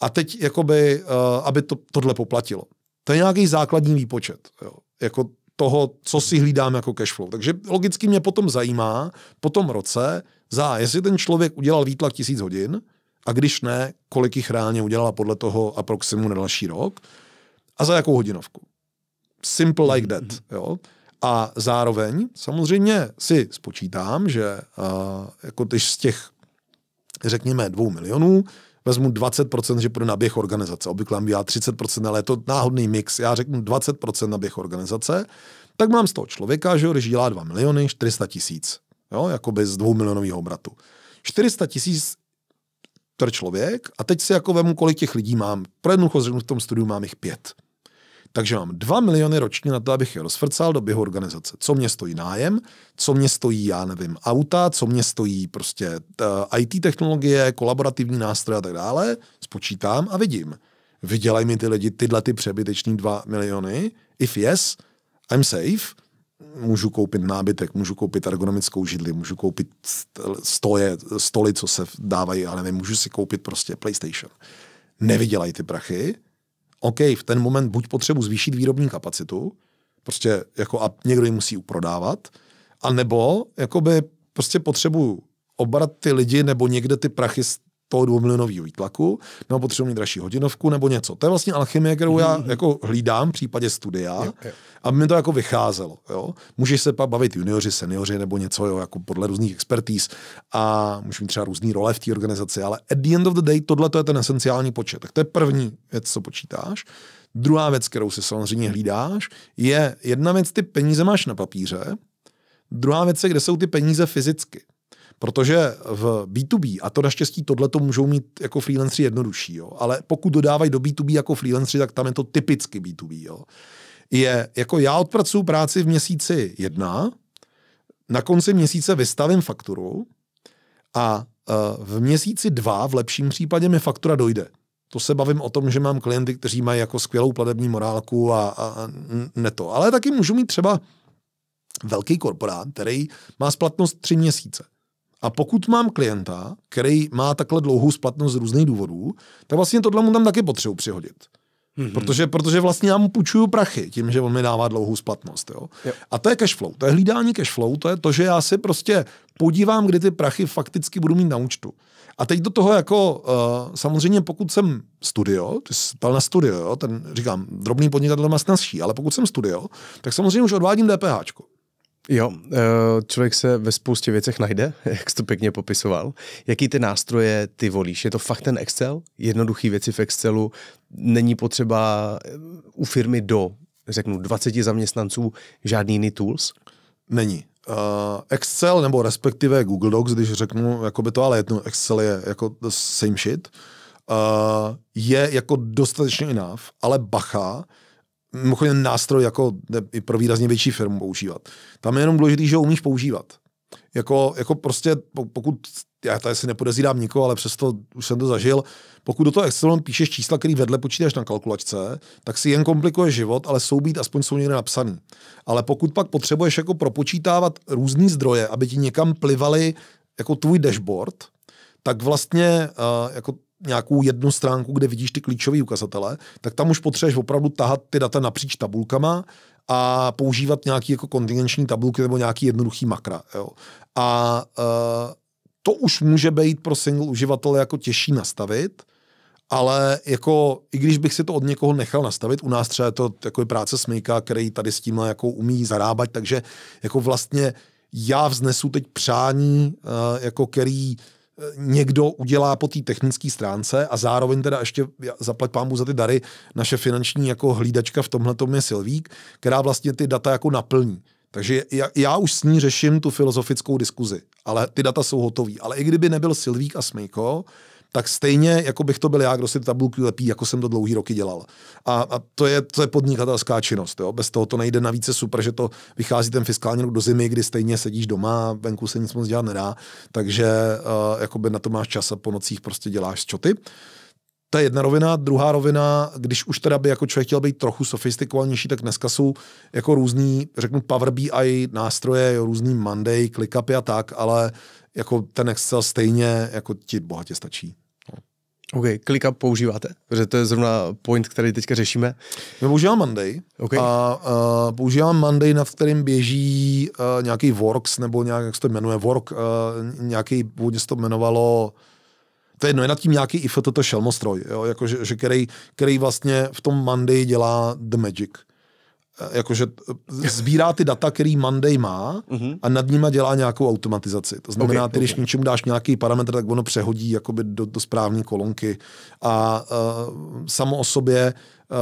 a teď jakoby, uh, aby to, tohle poplatilo. To je nějaký základní výpočet. Jo? Jako toho, co si hlídám jako flow. Takže logicky mě potom zajímá po tom roce, za jestli ten člověk udělal výtlak tisíc hodin a když ne, kolik jich reálně udělala podle toho a na další rok a za jakou hodinovku. Simple like that. Mhm. Jo? A zároveň samozřejmě si spočítám, že uh, jako když z těch, řekněme, dvou milionů, vezmu 20%, že půjde na běh organizace. Obvykle mám 30%, ale je to náhodný mix. Já řeknu 20% na běh organizace, tak mám z toho člověka, že jo, když dělá 2 miliony, 400 tisíc. Jo, jako bez 2 milionového obratu. 400 tisíc per člověk a teď si jako vemu, kolik těch lidí mám. Pro jednu řeknu, v tom studiu mám jich pět. Takže mám 2 miliony ročně na to, abych je rozfrcal do běhu organizace. Co mě stojí nájem, co mě stojí, já nevím, auta, co mě stojí prostě uh, eh, IT technologie, kolaborativní nástroje a tak dále, spočítám a vidím. Vydělají mi ty lidi tyhle ty přebyteční 2 miliony, if yes, I'm safe, můžu koupit nábytek, můžu koupit ergonomickou židli, můžu koupit stoje, stoly, co se dávají, ale nevím, můžu si koupit prostě PlayStation. Nevydělají ty prachy, OK, v ten moment buď potřebu zvýšit výrobní kapacitu, prostě jako a někdo ji musí uprodávat, anebo jakoby prostě potřebuju obrat ty lidi nebo někde ty prachy z toho dvoumilionového výtlaku, nebo potřebuji mít dražší hodinovku nebo něco. To je vlastně alchymie, kterou já mhm. jako hlídám v případě studia, a mi to jako vycházelo. Jo. Můžeš se pak bavit junioři, seniori nebo něco, jo, jako podle různých expertíz a můžeš mít třeba různé role v té organizaci, ale at the end of the day tohle to je ten esenciální počet. Tak to je první věc, co počítáš. Druhá věc, kterou si samozřejmě hlídáš, je jedna věc, ty peníze máš na papíře, druhá věc je, kde jsou ty peníze fyzicky. Protože v B2B, a to naštěstí tohle to můžou mít jako freelanceri jednodušší, jo, ale pokud dodávají do B2B jako freelanceri, tak tam je to typicky B2B. Jo. Je, jako já odpracuju práci v měsíci jedna, na konci měsíce vystavím fakturu a e, v měsíci dva v lepším případě mi faktura dojde. To se bavím o tom, že mám klienty, kteří mají jako skvělou platební morálku a, a, a ne to. Ale taky můžu mít třeba velký korporát, který má splatnost tři měsíce. A pokud mám klienta, který má takhle dlouhou splatnost z různých důvodů, tak vlastně tohle mu tam taky potřebuji přihodit. Mm-hmm. Protože, protože vlastně já mu půjčuju prachy tím, že on mi dává dlouhou splatnost. Jo? Jo. A to je cash flow, to je hlídání cash flow, to je to, že já si prostě podívám, kdy ty prachy fakticky budu mít na účtu. A teď do toho jako, uh, samozřejmě pokud jsem studio, ty jsi na studio, jo, ten říkám, drobný podnikatel má snazší, ale pokud jsem studio, tak samozřejmě už odvádím DPH. Jo, eh, člověk se ve spoustě věcech najde, jak jsi to pěkně popisoval. Jaký ty nástroje ty volíš? Je to fakt ten Excel? Jednoduchý věci v Excelu? Není potřeba eh, u firmy do, řeknu, 20 zaměstnanců žádný jiný tools? Není. Uh, Excel nebo respektive Google Docs, když řeknu, jako by to ale jedno, Excel je jako same shit, uh, je jako dostatečně enough, ale bacha, mimochodem nástroj jako i pro výrazně větší firmu používat. Tam je jenom důležité, že ho umíš používat. Jako, jako prostě, pokud, já tady si nepodezírám nikoho, ale přesto už jsem to zažil, pokud do toho Excelu píšeš čísla, který vedle počítáš na kalkulačce, tak si jen komplikuje život, ale být aspoň jsou někde napsaný. Ale pokud pak potřebuješ jako propočítávat různé zdroje, aby ti někam plivaly jako tvůj dashboard, tak vlastně uh, jako nějakou jednu stránku, kde vidíš ty klíčové ukazatele, tak tam už potřebuješ opravdu tahat ty data napříč tabulkama a používat nějaký jako kontingenční tabulky nebo nějaký jednoduchý makra. Jo. A uh, to už může být pro single uživatele jako těžší nastavit, ale jako, i když bych si to od někoho nechal nastavit, u nás třeba je to jako je práce smyka, který tady s tímhle jako umí zarábat, takže jako vlastně já vznesu teď přání, uh, jako který někdo udělá po té technické stránce a zároveň teda ještě zaplať pámu za ty dary, naše finanční jako hlídačka v tomhle je Silvík, která vlastně ty data jako naplní. Takže já, já už s ní řeším tu filozofickou diskuzi, ale ty data jsou hotový. Ale i kdyby nebyl Silvík a Smejko, tak stejně, jako bych to byl já, kdo si ty tabulky lepí, jako jsem to dlouhý roky dělal. A, a to, je, to je podnikatelská činnost. Jo? Bez toho to nejde. Navíc je super, že to vychází ten fiskální rok do zimy, kdy stejně sedíš doma, venku se nic moc dělat nedá, takže uh, na to máš čas a po nocích prostě děláš čoty. To je jedna rovina. Druhá rovina, když už teda by jako člověk chtěl být trochu sofistikovanější, tak dneska jsou jako různý, řeknu Power BI nástroje, jo, různý Monday, ClickUp a tak, ale jako ten Excel stejně jako ti bohatě stačí. OK, ClickUp používáte, protože to je zrovna point, který teďka řešíme. Já používám Monday okay. a a používám Monday, na kterým běží a, e, nějaký Works, nebo nějak, jak se to jmenuje, Work, a, e, nějaký, původně se to jmenovalo, to je jedno, je nad tím nějaký IFTT šelmostroj, jo, jako, že, že který, který, vlastně v tom Monday dělá the magic jakože eh, sbírá ty data, který Monday má mhm. a nad nima dělá nějakou automatizaci. To znamená, okay, ty, když okay. něčemu dáš nějaký parametr, tak ono přehodí jakoby do, do správní kolonky a uh, samo o sobě uh,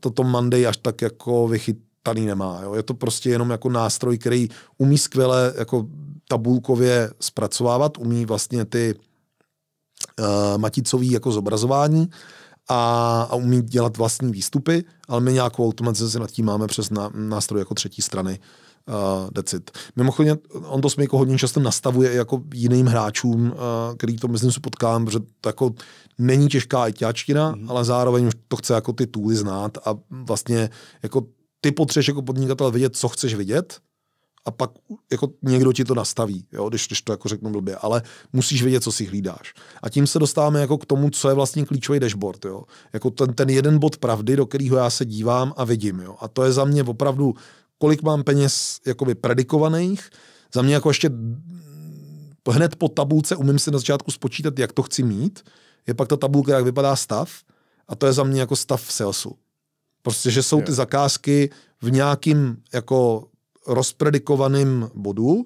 toto Monday až tak jako vychytaný nemá. Jo? Je to prostě jenom jako nástroj, který umí skvěle jako tabulkově zpracovávat, umí vlastně ty uh, maticový jako zobrazování, a, a umí dělat vlastní výstupy, ale my nějakou automatizaci nad tím máme přes na, nástroj jako třetí strany uh, decit. Mimochodem, on to Smejko hodně často nastavuje jako jiným hráčům, uh, který to myslím si potkám, že to jako není těžká ITáčtina, mm-hmm. ale zároveň už to chce jako ty tooly znát a vlastně jako ty potřebuješ jako podnikatel vědět, co chceš vidět a pak jako někdo ti to nastaví, jo, když, když to jako řeknu blbě, ale musíš vědět, co si hlídáš. A tím se dostáváme jako k tomu, co je vlastně klíčový dashboard, jo. Jako ten, ten jeden bod pravdy, do kterého já se dívám a vidím, jo. A to je za mě opravdu, kolik mám peněz jakoby predikovaných, za mě jako ještě hned po tabulce umím si na začátku spočítat, jak to chci mít, je pak ta tabulka, jak vypadá stav a to je za mě jako stav v salesu. Prostě, že jsou ty zakázky v nějakým jako rozpredikovaným bodu. uh,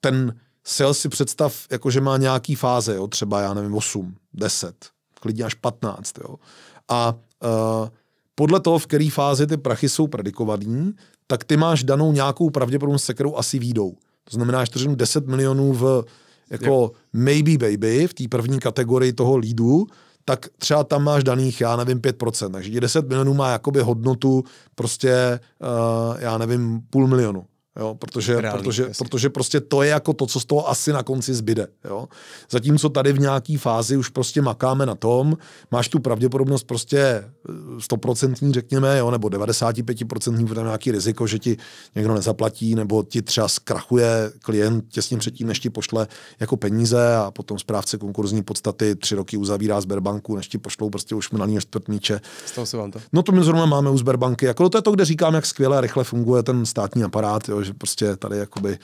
ten sales si představ, jako že má nějaký fáze, jo, třeba já nevím, 8, 10, klidně až 15. Jo. A uh, podle toho, v které fázi ty prachy jsou predikovaný, tak ty máš danou nějakou pravděpodobnost, se kterou asi výjdou. To znamená, že 10 milionů v jako yep. maybe baby v té první kategorii toho lídu tak třeba tam máš daných, já nevím, 5%. Takže 10 milionů má jakoby hodnotu prostě, uh, já nevím, půl milionu. Jo, protože, Realný, protože, protože prostě to je jako to, co z toho asi na konci zbyde. Jo. Zatímco tady v nějaký fázi už prostě makáme na tom, máš tu pravděpodobnost prostě 100% eh, řekněme, jo, nebo 95% tam nějaký riziko, že ti někdo nezaplatí, nebo ti třeba zkrachuje klient těsně předtím, než ti pošle jako peníze a potom správce konkurzní podstaty tři roky uzavírá Sberbanku, než ti pošlou prostě už mnalního čtvrtníče. Stalo se vám to? No to my zrovna máme u Sberbanky. Jako to je to, kde říkám, jak skvěle a rychle funguje ten státní aparát, jo, že prostě tady jakoby...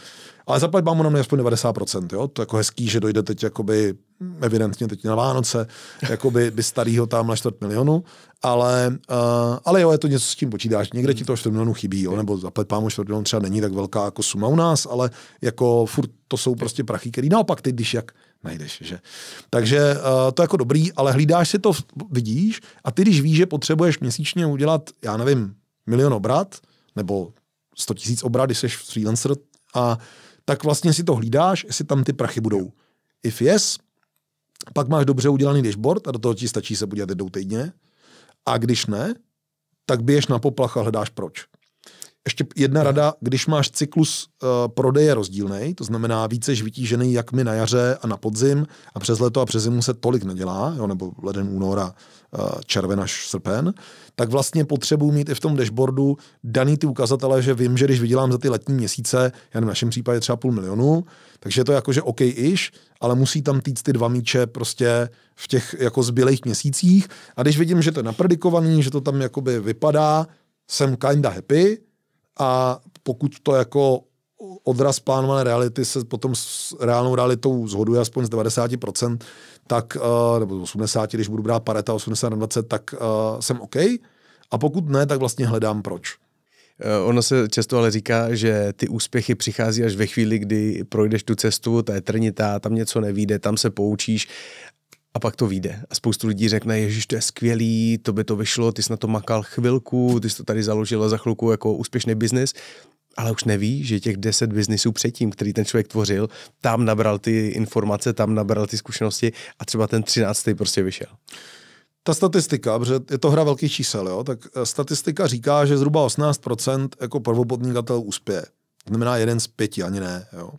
Ale zaplať mám na mě aspoň 90%, jo? To je jako hezký, že dojde teď jakoby evidentně teď na Vánoce, jakoby by starýho tam na čtvrt milionu, ale, uh, ale jo, je to něco, s tím počítáš. Někde ti hmm. to čtvrt milionu chybí, jo? nebo zaplet pámu čtvrt milionu třeba není tak velká jako suma u nás, ale jako furt to jsou prostě prachy, který naopak ty, když jak najdeš. Že? Takže uh, to je jako dobrý, ale hlídáš si to, vidíš, a ty, když víš, že potřebuješ měsíčně udělat, já nevím, milion obrat, nebo 100 tisíc obrat, když jsi freelancer a tak vlastně si to hlídáš, jestli tam ty prachy budou. If yes, pak máš dobře udělaný dashboard a do toho ti stačí se podívat jednou týdně. A když ne, tak běž na poplach a hledáš proč. Ještě jedna no. rada, když máš cyklus uh, prodeje rozdílný, to znamená více vytížený jak my na jaře a na podzim a přes leto a přes zimu se tolik nedělá, jo, nebo leden, února červen až srpen, tak vlastně potřebuji mít i v tom dashboardu daný ty ukazatele, že vím, že když vydělám za ty letní měsíce, já v našem případě třeba půl milionu, takže je to jakože OK iš, ale musí tam týct ty dva míče prostě v těch jako zbylejch měsících a když vidím, že to je napredikovaný, že to tam jakoby vypadá, jsem kinda happy a pokud to jako odraz plánované reality se potom s reálnou realitou zhoduje aspoň z 90%, tak, uh, nebo 80, když budu brát pareta 80 na 20, tak uh, jsem OK. A pokud ne, tak vlastně hledám proč. Eh, ono se často ale říká, že ty úspěchy přichází až ve chvíli, kdy projdeš tu cestu, ta je trnitá, tam něco nevíde, tam se poučíš a pak to vyjde. A spoustu lidí řekne, ježiš, to je skvělý, to by to vyšlo, ty jsi na to makal chvilku, ty jsi to tady založil za chvilku jako úspěšný biznis ale už neví, že těch deset biznisů předtím, který ten člověk tvořil, tam nabral ty informace, tam nabral ty zkušenosti a třeba ten třináctý prostě vyšel. Ta statistika, protože je to hra velkých čísel, jo, tak eh, statistika říká, že zhruba 18% jako prvopodnikatel uspěje. To znamená jeden z pěti, ani ne. Jo.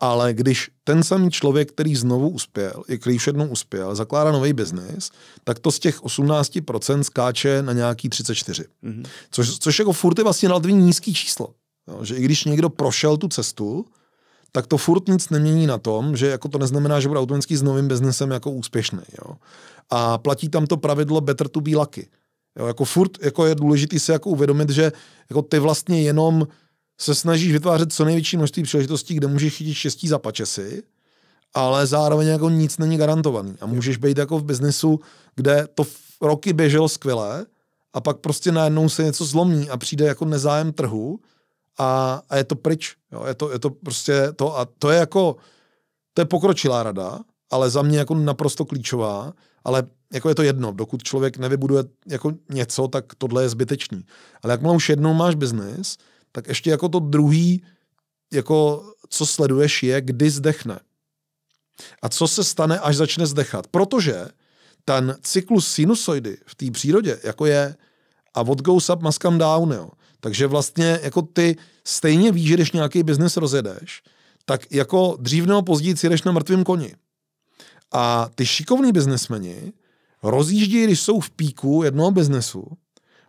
Ale když ten samý člověk, který znovu uspěl, i když už jednou uspěl, zakládá nový biznis, tak to z těch 18% skáče na nějaký 34. Mm-hmm. Což, což jako furt je vlastně relativně nízký číslo. Jo, že i když někdo prošel tu cestu, tak to furt nic nemění na tom, že jako to neznamená, že bude automaticky s novým biznesem jako úspěšný. Jo. A platí tam to pravidlo better to be lucky. Jo, jako furt jako je důležité si jako uvědomit, že jako ty vlastně jenom se snažíš vytvářet co největší množství příležitostí, kde můžeš chytit štěstí za pačesy, ale zároveň jako nic není garantovaný. A můžeš být jako v biznesu, kde to roky běželo skvěle a pak prostě najednou se něco zlomí a přijde jako nezájem trhu a, a je to pryč. Jo. Je, to, je to prostě to a to je jako, to je pokročilá rada, ale za mě jako naprosto klíčová, ale jako je to jedno, dokud člověk nevybuduje jako něco, tak tohle je zbytečný. Ale jakmile už jednou máš biznis, tak ještě jako to druhý, jako co sleduješ je, kdy zdechne. A co se stane, až začne zdechat. Protože ten cyklus sinusoidy v té přírodě, jako je a what goes up must come down, jo. Takže vlastně jako ty stejně víš, že když nějaký biznis rozjedeš, tak jako dřív nebo později si jdeš na mrtvém koni. A ty šikovní biznesmeni rozjíždějí, když jsou v píku jednoho biznesu,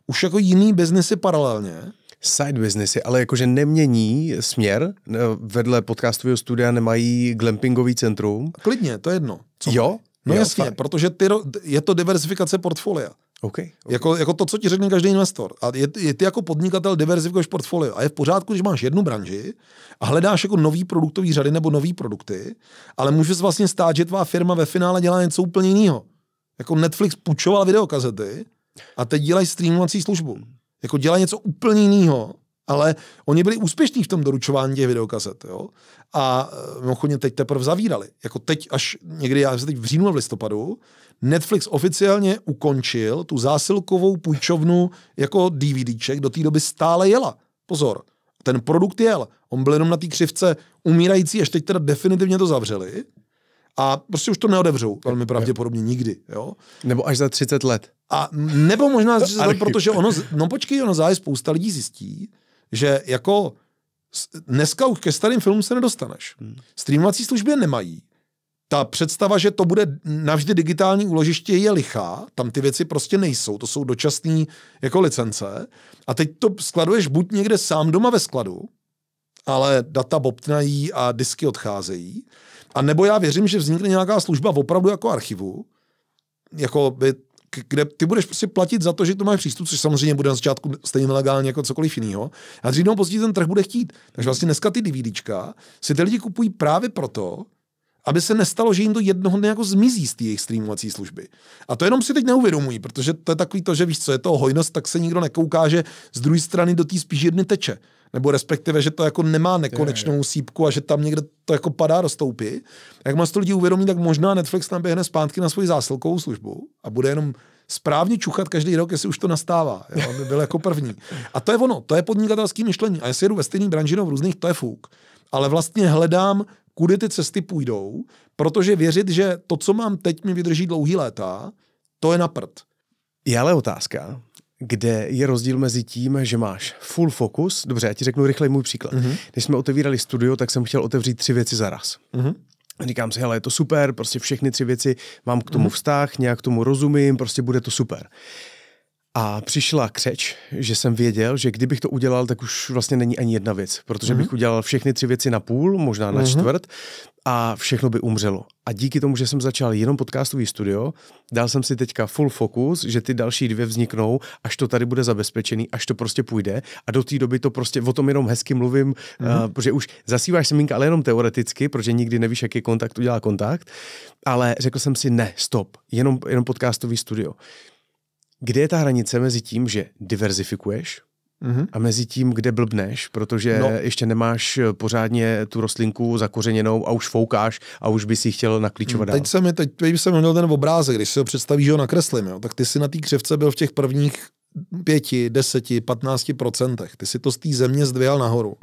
už jako jiný biznesy paralelně, side businessy, ale jakože nemění směr. Vedle podcastového studia nemají glampingový centrum. Klidně, to je jedno. Co? Jo? No jo, jasně, fakt. protože ty, je to diversifikace portfolia. Okay, okay. Jako, jako to, co ti řekne každý investor. A je, je ty jako podnikatel diverzifikuješ portfolio. A je v pořádku, když máš jednu branži a hledáš jako nový produktový řady nebo nový produkty, ale může se vlastně stát, že tvá firma ve finále dělá něco úplně jiného. Jako Netflix půjčoval videokazety a teď dělají streamovací službu. Jako dělají něco úplně jiného ale oni byli úspěšní v tom doručování těch videokaset. Jo? A eh, mimochodně teď teprve zavírali. Jako teď až někdy, já se teď v říjnu a v listopadu, Netflix oficiálně ukončil tu zásilkovou půjčovnu jako DVDček, do té doby stále jela. Pozor, ten produkt jel. On byl jenom na té křivce umírající, až teď teda definitivně to zavřeli. A prostě už to neodevřou, velmi pravděpodobně nikdy. Jo? Nebo až za 30 let. A nebo možná za 30 let, protože ono, no počkej, ono záje spousta lidí zjistí, že jako dneska už ke starým filmům se nedostaneš. Hmm. Streamovací služby nemají. Ta představa, že to bude navždy digitální úložiště, je lichá. Tam ty věci prostě nejsou. To jsou dočasné jako licence. A teď to skladuješ buď někde sám doma ve skladu, ale data bobtnají a disky odcházejí. A nebo já věřím, že vznikne nějaká služba opravdu jako archivu, jako by kde ty budeš prostě platit za to, že to máš přístup, což samozřejmě bude na začátku stejně nelegálně jako cokoliv jiného. A dřív nebo později ten trh bude chtít. Takže vlastně dneska ty DVDčka si ty lidi kupují právě proto, aby se nestalo, že jim to jednoho dne jako zmizí z té jejich streamovací služby. A to jenom si teď neuvědomují, protože to je takový to, že víš, co je to hojnost, tak se nikdo nekouká, že z druhé strany do té spíš jedny teče nebo respektive, že to jako nemá nekonečnou sípku a že tam někde to jako padá do stoupy. Jak má to lidi uvědomí, tak možná Netflix tam běhne zpátky na svoji zásilkovou službu a bude jenom správně čuchat každý rok, jestli už to nastává, jo, By byl jako první. A to je ono, to je podnikatelské myšlení. A jestli jedu ve stejný branži v různých, to je fuk. Ale vlastně hledám, kudy ty cesty půjdou, protože věřit, že to, co mám teď, mi vydrží dlouhý léta, to je na prd. Je ale otázka, kde je rozdíl mezi tím, že máš full focus. Dobře, já ti řeknu rychle můj příklad. Mm-hmm. Když jsme otevírali studio, tak jsem chtěl otevřít tři věci za raz. Mm-hmm. Říkám si, hele, je to super, prostě všechny tři věci mám k tomu mm-hmm. vztah, nějak tomu rozumím, prostě bude to super. A přišla křeč, že jsem věděl, že kdybych to udělal, tak už vlastně není ani jedna věc, protože mm-hmm. bych mhm. udělal všechny tři věci na půl, možná na mm-hmm. čtvrt a všechno by umřelo. A díky tomu, že jsem začal jenom podcastový studio, dal jsem si teďka full focus, že ty další dvě vzniknou, až to tady bude zabezpečený, až to prostě půjde. A do té doby to prostě o tom jenom hezky mluvím, mm-hmm. uh, protože už zasíváš semínka, ale jenom teoreticky, protože nikdy nevíš, jaký kontakt udělá kontakt. Ale řekl jsem si, ne, stop, jenom, jenom podcastový studio kde je ta hranice mezi tím, že diverzifikuješ mm-hmm. a mezi tím, kde blbneš, protože no. ještě nemáš eh, pořádně tu rostlinku zakořeněnou a už foukáš a už by si chtěl naklíčovat hmm, dál. Teď jsem, teď, teď jsem měl ten obrázek, když si ho představíš, že ho nakreslím, jo, tak ty si na té křevce byl v těch prvních pěti, deseti, patnácti procentech. Ty si to z té země zdvihal nahoru.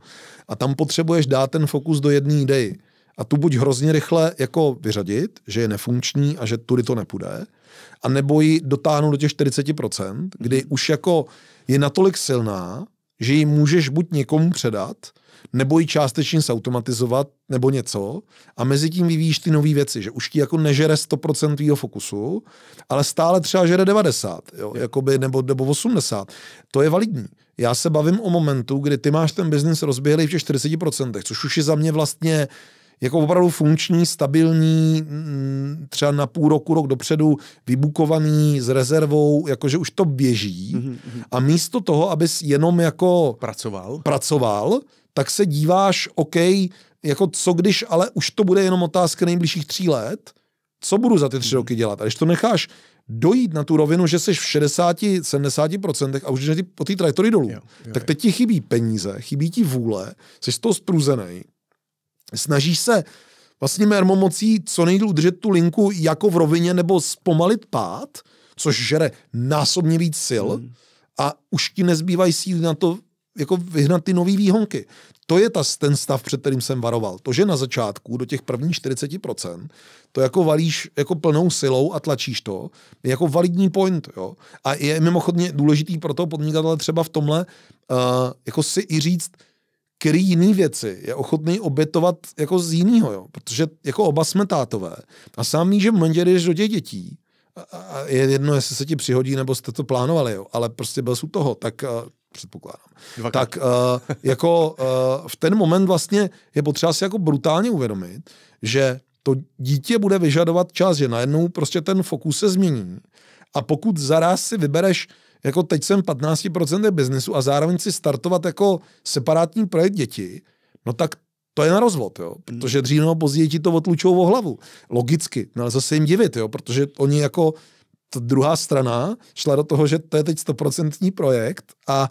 A tam potřebuješ dát ten fokus do jedné idei a tu buď hrozně rychle jako vyřadit, že je nefunkční a že tudy to nepůjde, a nebo ji dotáhnout do těch 40%, kdy mhm. už jako je natolik silná, že ji můžeš buď někomu předat, nebo ji částečně zautomatizovat, nebo něco, a mezi tím vyvíjíš ty nové věci, že už ti jako nežere 100% tvýho fokusu, ale stále třeba žere 90, jo, jakoby, nebo, nebo 80. To je validní. Já se bavím o momentu, kdy ty máš ten biznis rozběhlý v těch 40%, což už je za mě vlastně jako opravdu funkční, stabilní, mm, třeba na půl roku, rok dopředu vybukovaný s rezervou, jakože už to běží. Mm-hmm. A místo toho, abys jenom jako pracoval, pracoval tak se díváš, OK, jako co když, ale už to bude jenom otázka nejbližších tří let, co budu za ty tři mhm. roky dělat? A když to necháš dojít na tu rovinu, že jsi v 60-70% a už jdeš po té trajektorii dolů, jo, jo, tak teď ti chybí peníze, chybí ti vůle, jsi z toho spruzený snažíš se vlastně mocí, co nejdůl držet tu linku jako v rovině nebo zpomalit pád, což žere násobně víc sil hmm. a už ti nezbývají síly na to jako vyhnat ty nové výhonky. To je ta, ten stav, před kterým jsem varoval. To, že na začátku do těch prvních 40% to jako valíš jako plnou silou a tlačíš to, je jako validní point. Jo? A je mimochodně důležitý pro toho podnikatele třeba v tomhle uh, jako si i říct, který jiný věci je ochotný obětovat jako z jiného, jo? protože jako oba jsme tátové. A sám ví, že v momentě, když do těch dětí, a je jedno, jestli se ti přihodí, nebo jste to plánovali, jo? ale prostě byl jsi u toho, tak uh, předpokládám. Dvakrát. Tak uh, jako uh, v ten moment vlastně je potřeba si jako brutálně uvědomit, že to dítě bude vyžadovat čas, že najednou prostě ten fokus se změní. A pokud zaraz si vybereš jako teď jsem 15% biznesu a zároveň si startovat jako separátní projekt děti, no tak to je na rozvod, jo? Hmm. protože dřív nebo později ti to otlučou o hlavu. Logicky, no, ale zase jim divit, jo? protože oni jako ta druhá strana šla do toho, že to je teď 100% projekt a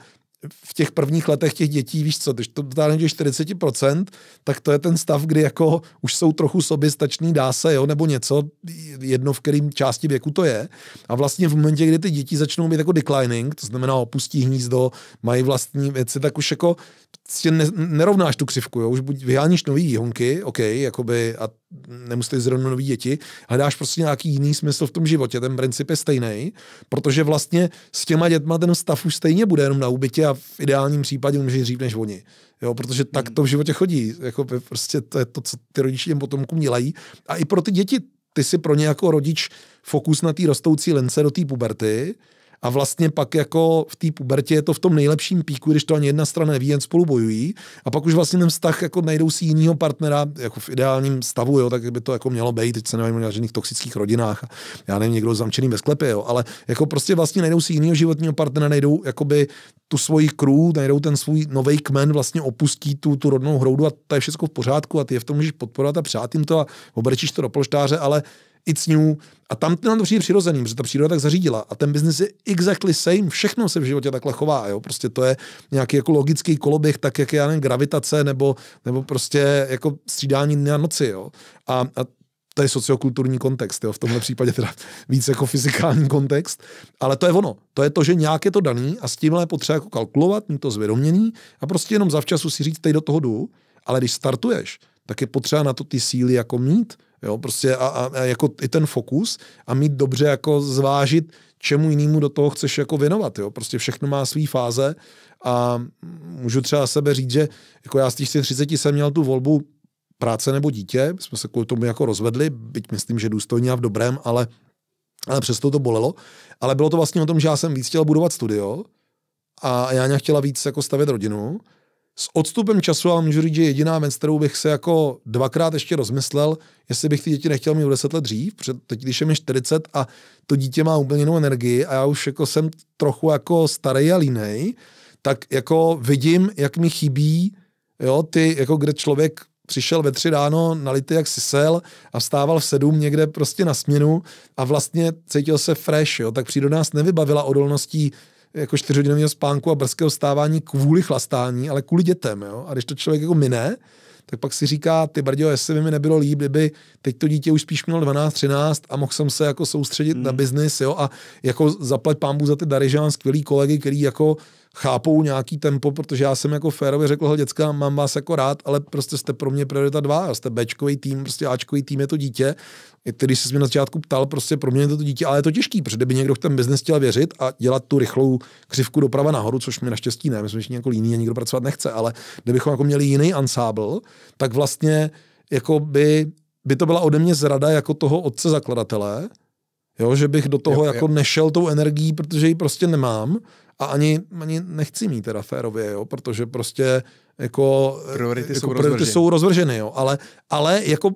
v těch prvních letech těch dětí, víš co, když to dotáhneš do 40%, tak to je ten stav, kdy jako už jsou trochu soběstační, dá se, jo, nebo něco, jedno v kterým části věku to je. A vlastně v momentě, kdy ty děti začnou být jako declining, to znamená opustí hnízdo, mají vlastní věci, tak už jako prostě nerovnáš tu křivku, jo, už buď vyháníš nový honky, OK, jakoby a nemusíte zrovna nový děti, hledáš prostě nějaký jiný smysl v tom životě. Ten princip je stejný, protože vlastně s těma dětma ten stav už stejně bude jenom na ubytě a v ideálním případě umřeš dřív než oni. Jo, protože tak hmm. to v životě chodí. Jako prostě to je to, co ty rodiče těm potomkům dělají. A i pro ty děti, ty si pro ně jako rodič fokus na té rostoucí lence do té puberty, a vlastně pak jako v té pubertě je to v tom nejlepším píku, když to ani jedna strana neví, jen spolu bojují a pak už vlastně ten vztah jako najdou si jiného partnera jako v ideálním stavu, jo, tak by to jako mělo být, teď se nevím o žádných toxických rodinách, já nevím, někdo zamčený ve sklepě, jo, ale jako prostě vlastně najdou si jinýho životního partnera, najdou jakoby tu svoji krů, najdou ten svůj nový kmen, vlastně opustí tu, tu rodnou hroudu a to je všechno v pořádku a ty je v tom můžeš podporovat a přát jim to a obrečíš to do polštáře, ale it's new. A tam to nám to přijde přirozeným, protože ta příroda tak zařídila. A ten biznis je exactly same. Všechno se v životě takhle chová. Jo? Prostě to je nějaký jako logický koloběh, tak jak je já nevím, gravitace nebo, nebo prostě jako střídání dne a noci. Jo? A, a to je sociokulturní kontext, jo, v tomhle případě teda víc jako fyzikální kontext, ale to je ono. To je to, že nějak je to daný a s tímhle je potřeba jako kalkulovat, mít to zvědomění a prostě jenom zavčasu si říct, teď do toho jdu, ale když startuješ, tak je potřeba na to ty síly jako mít, Jo, prostě a, a, a jako i ten fokus a mít dobře jako zvážit, čemu jinému do toho chceš jako věnovat. Jo? Prostě všechno má svý fáze a můžu třeba sebe říct, že jako já z těch 30 jsem měl tu volbu práce nebo dítě, jsme se kvůli tomu jako rozvedli, byť myslím, že důstojně a v dobrém, ale, ale přesto to bolelo. Ale bylo to vlastně o tom, že já jsem víc chtěl budovat studio a já nějak chtěla víc jako stavět rodinu s odstupem času vám můžu říct, že jediná věc, kterou bych se jako dvakrát ještě rozmyslel, jestli bych ty děti nechtěl mít o deset let dřív, protože teď, když je mi 40 a to dítě má úplně jinou energii a já už jako jsem trochu jako starý a línej, tak jako vidím, jak mi chybí jo, ty, jako kde člověk přišel ve tři ráno nalitý jak sisel a vstával v sedm někde prostě na směnu a vlastně cítil se fresh, jo, tak příroda nás nevybavila odolností jako čtyřhodinového spánku a brzkého stávání kvůli chlastání, ale kvůli dětem. Jo? A když to člověk jako mine, tak pak si říká, ty brdio, jestli by mi nebylo líp, kdyby teď to dítě už spíš mělo 12, 13 a mohl jsem se jako soustředit hmm. na biznis, jo, a jako zaplat pámbu za ty dary, že mám skvělý kolegy, který jako chápou nějaký tempo, protože já jsem jako férově řekl, hele děcka, mám vás jako rád, ale prostě jste pro mě priorita dva, jste Bčkový tým, prostě Ačkový tým je to dítě když se mě na začátku ptal, prostě pro mě je to dítě, ale je to těžký, protože by někdo v ten biznes chtěl věřit a dělat tu rychlou křivku doprava nahoru, což mi naštěstí ne, myslím, že všichni jako a nikdo pracovat nechce, ale kdybychom jako měli jiný ansábl, tak vlastně jako by, by to byla ode mě zrada jako toho otce zakladatele, jo, že bych do toho jo, jako jo. nešel tou energií, protože ji prostě nemám a ani, ani nechci mít teda férově, jo, protože prostě jako priority, jako jsou, priority jsou rozvrženy, jo, ale, ale jako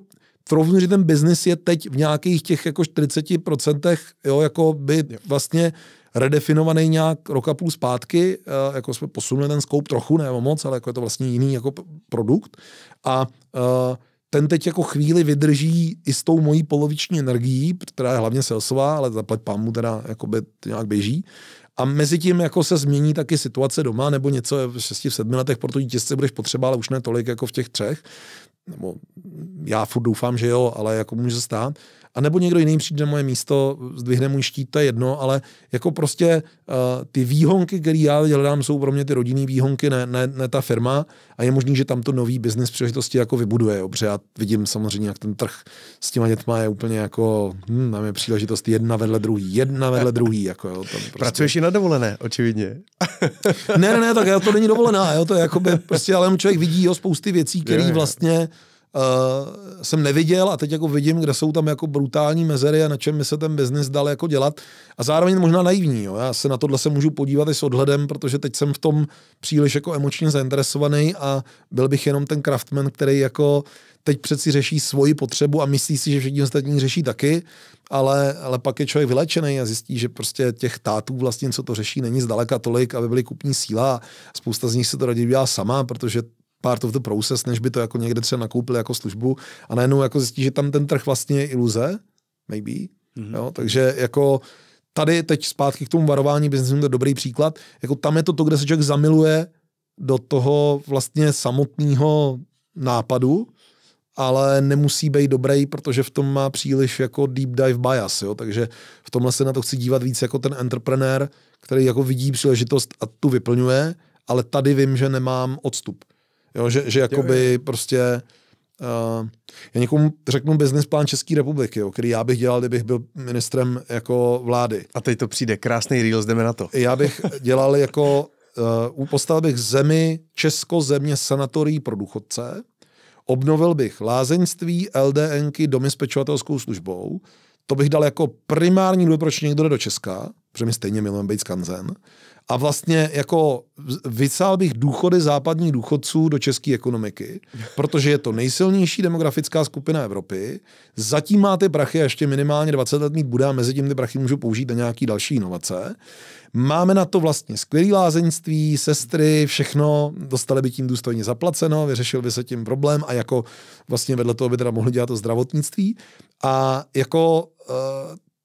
troufnu, že ten biznis je teď v nějakých těch jako 40%, jo, jako by vlastně redefinovaný nějak rok a půl zpátky, eh, jako jsme posunuli ten scope trochu, ne moc, ale jako je to vlastně jiný jako produkt. A eh, ten teď jako chvíli vydrží i s tou mojí poloviční energií, která je hlavně salesová, ale zaplať pámu teda to nějak běží. A mezi tím jako se změní taky situace doma, nebo něco v 6 v 7 letech proto dítě se budeš potřeba, ale už ne tolik jako v těch třech nebo já furt doufám, že jo, ale jako může stát, a nebo někdo jiný přijde na moje místo, zdvihne můj štít, to je jedno, ale jako prostě uh, ty výhonky, které já dělám, jsou pro mě ty rodinné výhonky, ne, ne, ne ta firma. A je možný, že tam to nový biznis příležitosti jako vybuduje. Dobře, já vidím samozřejmě, jak ten trh s těma dětma je úplně jako, hm, tam je příležitost jedna vedle druhý, jedna vedle druhý. Jako, jo, tam prostě... Pracuješ i na dovolené, očividně. ne, ne, ne, tak to není dovolená, jo, to je by prostě, ale člověk vidí jo, spousty věcí, které vlastně Eh, jsem neviděl a teď jako vidím, kde jsou tam jako brutální mezery a na čem by se ten biznis dal jako dělat. A zároveň možná naivní. Jo. Já se na tohle se můžu podívat i s odhledem, protože teď jsem v tom příliš jako emočně zainteresovaný a byl bych jenom ten craftman, který jako teď přeci řeší svoji potřebu a myslí si, že všichni ostatní řeší taky, ale, ale pak je člověk vylečený a zjistí, že prostě těch tátů vlastně, co to řeší, není zdaleka tolik, aby byly kupní síla a spousta z nich se to raději dělá sama, protože part of the process, než by to jako někde třeba nakoupili jako službu a najednou jako zjistí, že tam ten trh vlastně je iluze, maybe, mm-hmm. jo, takže jako tady teď zpátky k tomu varování biznesu, to je dobrý příklad, jako tam je to to, kde se člověk zamiluje do toho vlastně samotného nápadu, ale nemusí být dobrý, protože v tom má příliš jako deep dive bias, jo? takže v tomhle se na to chci dívat víc jako ten entrepreneur, který jako vidí příležitost a tu vyplňuje, ale tady vím, že nemám odstup. Jo, že, že jakoby jo, jo. prostě Uh, já někomu řeknu business plán České republiky, jo, který já bych dělal, kdybych byl ministrem jako vlády. A teď to přijde, krásný reel, jdeme na to. Já bych dělal jako, uh, postavil bych zemi, Česko země sanatorií pro důchodce, obnovil bych lázeňství, LDNky, domy s pečovatelskou službou, to bych dal jako primární důvod, proč někdo jde do Česka, protože my stejně milujeme být skanzen a vlastně jako vysál bych důchody západních důchodců do české ekonomiky, protože je to nejsilnější demografická skupina Evropy. Zatím máte brachy a ještě minimálně 20 let mít bude a mezi tím ty brachy můžu použít na nějaký další inovace. Máme na to vlastně skvělé lázeňství, sestry, všechno, dostali by tím důstojně zaplaceno, vyřešil by se tím problém a jako vlastně vedle toho by teda mohli dělat to zdravotnictví. A jako eh,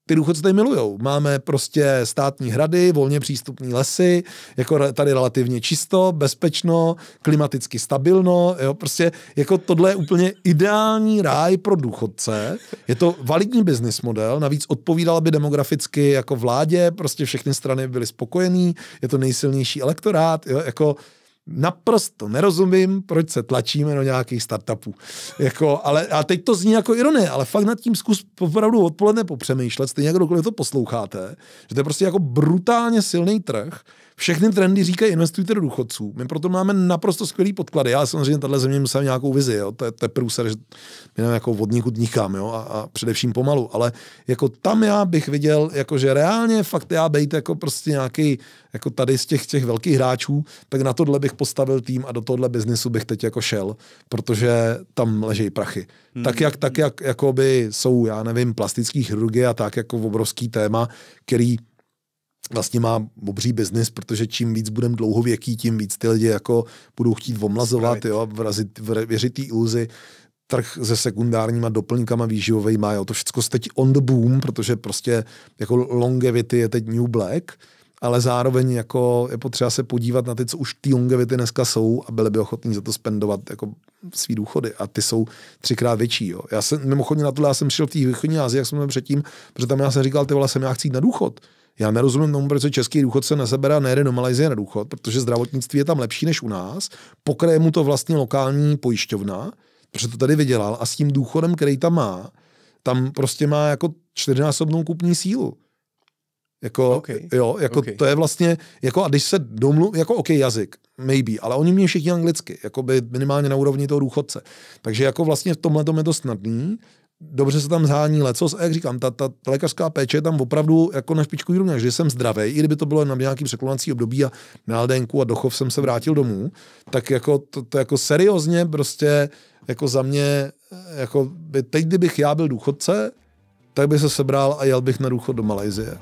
ty důchodce tady milujou. Máme prostě státní hrady, volně přístupné lesy, jako tady relativně čisto, bezpečno, klimaticky stabilno, jo, prostě jako tohle je úplně ideální ráj pro důchodce. Je to validní business model, navíc odpovídala by demograficky jako vládě, prostě všechny strany byly spokojený, je to nejsilnější elektorát, jo, jako naprosto nerozumím, proč se tlačíme do nějakých startupů. Jako, ale, a teď to zní jako ironie, ale fakt nad tím zkus opravdu odpoledne popřemýšlet, stejně jako dokoliv to posloucháte, že to je prostě jako brutálně silný trh, všechny trendy říkají investujte do důchodců. My proto máme naprosto skvělý podklady. Já samozřejmě tahle země musela nějakou vizi, jo. To je, to je průser, že my nám jako vodníku dníkám, jo, a, a, především pomalu. Ale jako tam já bych viděl, jako že reálně fakt já být jako prostě nějaký, jako tady z těch, těch velkých hráčů, tak na tohle bych postavil tým a do tohle biznisu bych teď jako šel, protože tam leží prachy. Hmm. Tak jak, tak jak jakoby jsou, já nevím, plastický chirurgie a tak jako obrovský téma, který vlastně má obří biznis, protože čím víc budeme dlouhověký, tím víc ty lidi jako budou chtít omlazovat, jo, vrazit, věřit té iluzi. Trh se sekundárníma doplňkama výživovej má, jo, to všechno teď on the boom, protože prostě jako longevity je teď new black, ale zároveň jako je potřeba se podívat na ty, co už ty longevity dneska jsou a byli by ochotní za to spendovat jako svý důchody a ty jsou třikrát větší. Jo. Já jsem, mimochodně na to, já jsem šel v té východní Asii, jak jsme předtím, protože tam já jsem říkal, ty vole, jsem já chci jít na důchod. Já nerozumím tomu, proč český důchod se nesebere a nejde do Malajzie na důchod, protože zdravotnictví je tam lepší než u nás. Pokraje mu to vlastně lokální pojišťovna, protože to tady vydělal a s tím důchodem, který tam má, tam prostě má jako čtyřnásobnou kupní sílu. Jako, okay. jo, jako okay. to je vlastně, jako a když se domluv, jako OK jazyk, maybe, ale oni mě všichni anglicky, jako by minimálně na úrovni toho důchodce. Takže jako vlastně v tomhle je to snadný, dobře se tam zhání lecos a jak říkám, ta, ta, ta lékařská péče je tam opravdu jako na špičku rovna, že jsem zdravý, i kdyby to bylo na nějaký překlonací období a na LDNku a dochov jsem se vrátil domů, tak jako to, to jako seriózně prostě jako za mě, jako by teď, kdybych já byl důchodce, tak by se sebral a jel bych na důchod do Malajzie.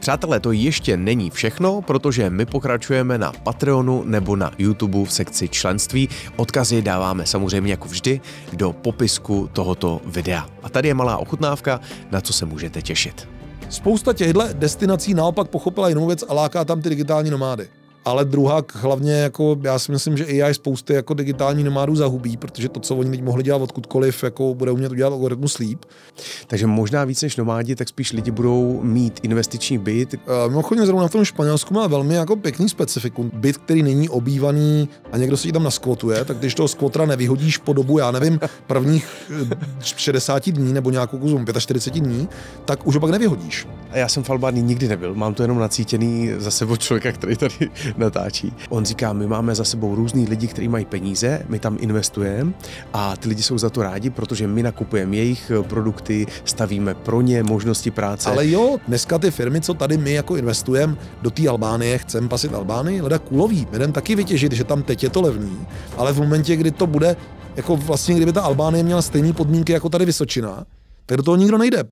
Přátelé, to ještě není všechno, protože my pokračujeme na Patreonu nebo na YouTube v sekci členství. Odkazy dáváme samozřejmě jako vždy do popisku tohoto videa. A tady je malá ochutnávka, na co se můžete těšit. Spousta těchto destinací naopak pochopila jinou věc a láká tam ty digitální nomády ale druhá hlavně jako já si myslím, že AI spousty jako digitální nomádů zahubí, protože to, co oni teď mohli dělat odkudkoliv, jako bude umět udělat algoritmus líp. Takže možná víc než nomádi, tak spíš lidi budou mít investiční byt. E, mimochodem zrovna v tom Španělsku má velmi jako pěkný specifikum. Byt, který není obývaný a někdo se ti tam naskvotuje, tak když toho skvotra nevyhodíš po dobu, já nevím, prvních 60 eh, dní nebo nějakou kuzum, 45 dní, tak už ho pak nevyhodíš. Já jsem falbárný nikdy nebyl, mám to jenom nacítěný zase od člověka, který tady natáčí. On říká, my máme za sebou různý lidi, kteří mají peníze, my tam investujeme a ty lidi jsou za to rádi, protože my nakupujeme jejich eh, produkty, stavíme pro ně možnosti práce. Ale jo, dneska ty firmy, co tady my jako investujeme do té Albánie, chceme pasit Albány, leda kulový, jdem taky vytěžit, že tam teď je to levný, ale v momentě, kdy to bude, jako vlastně kdyby ta Albánie měla stejné podmínky jako tady Vysočina, tak do toho nikdo nejde,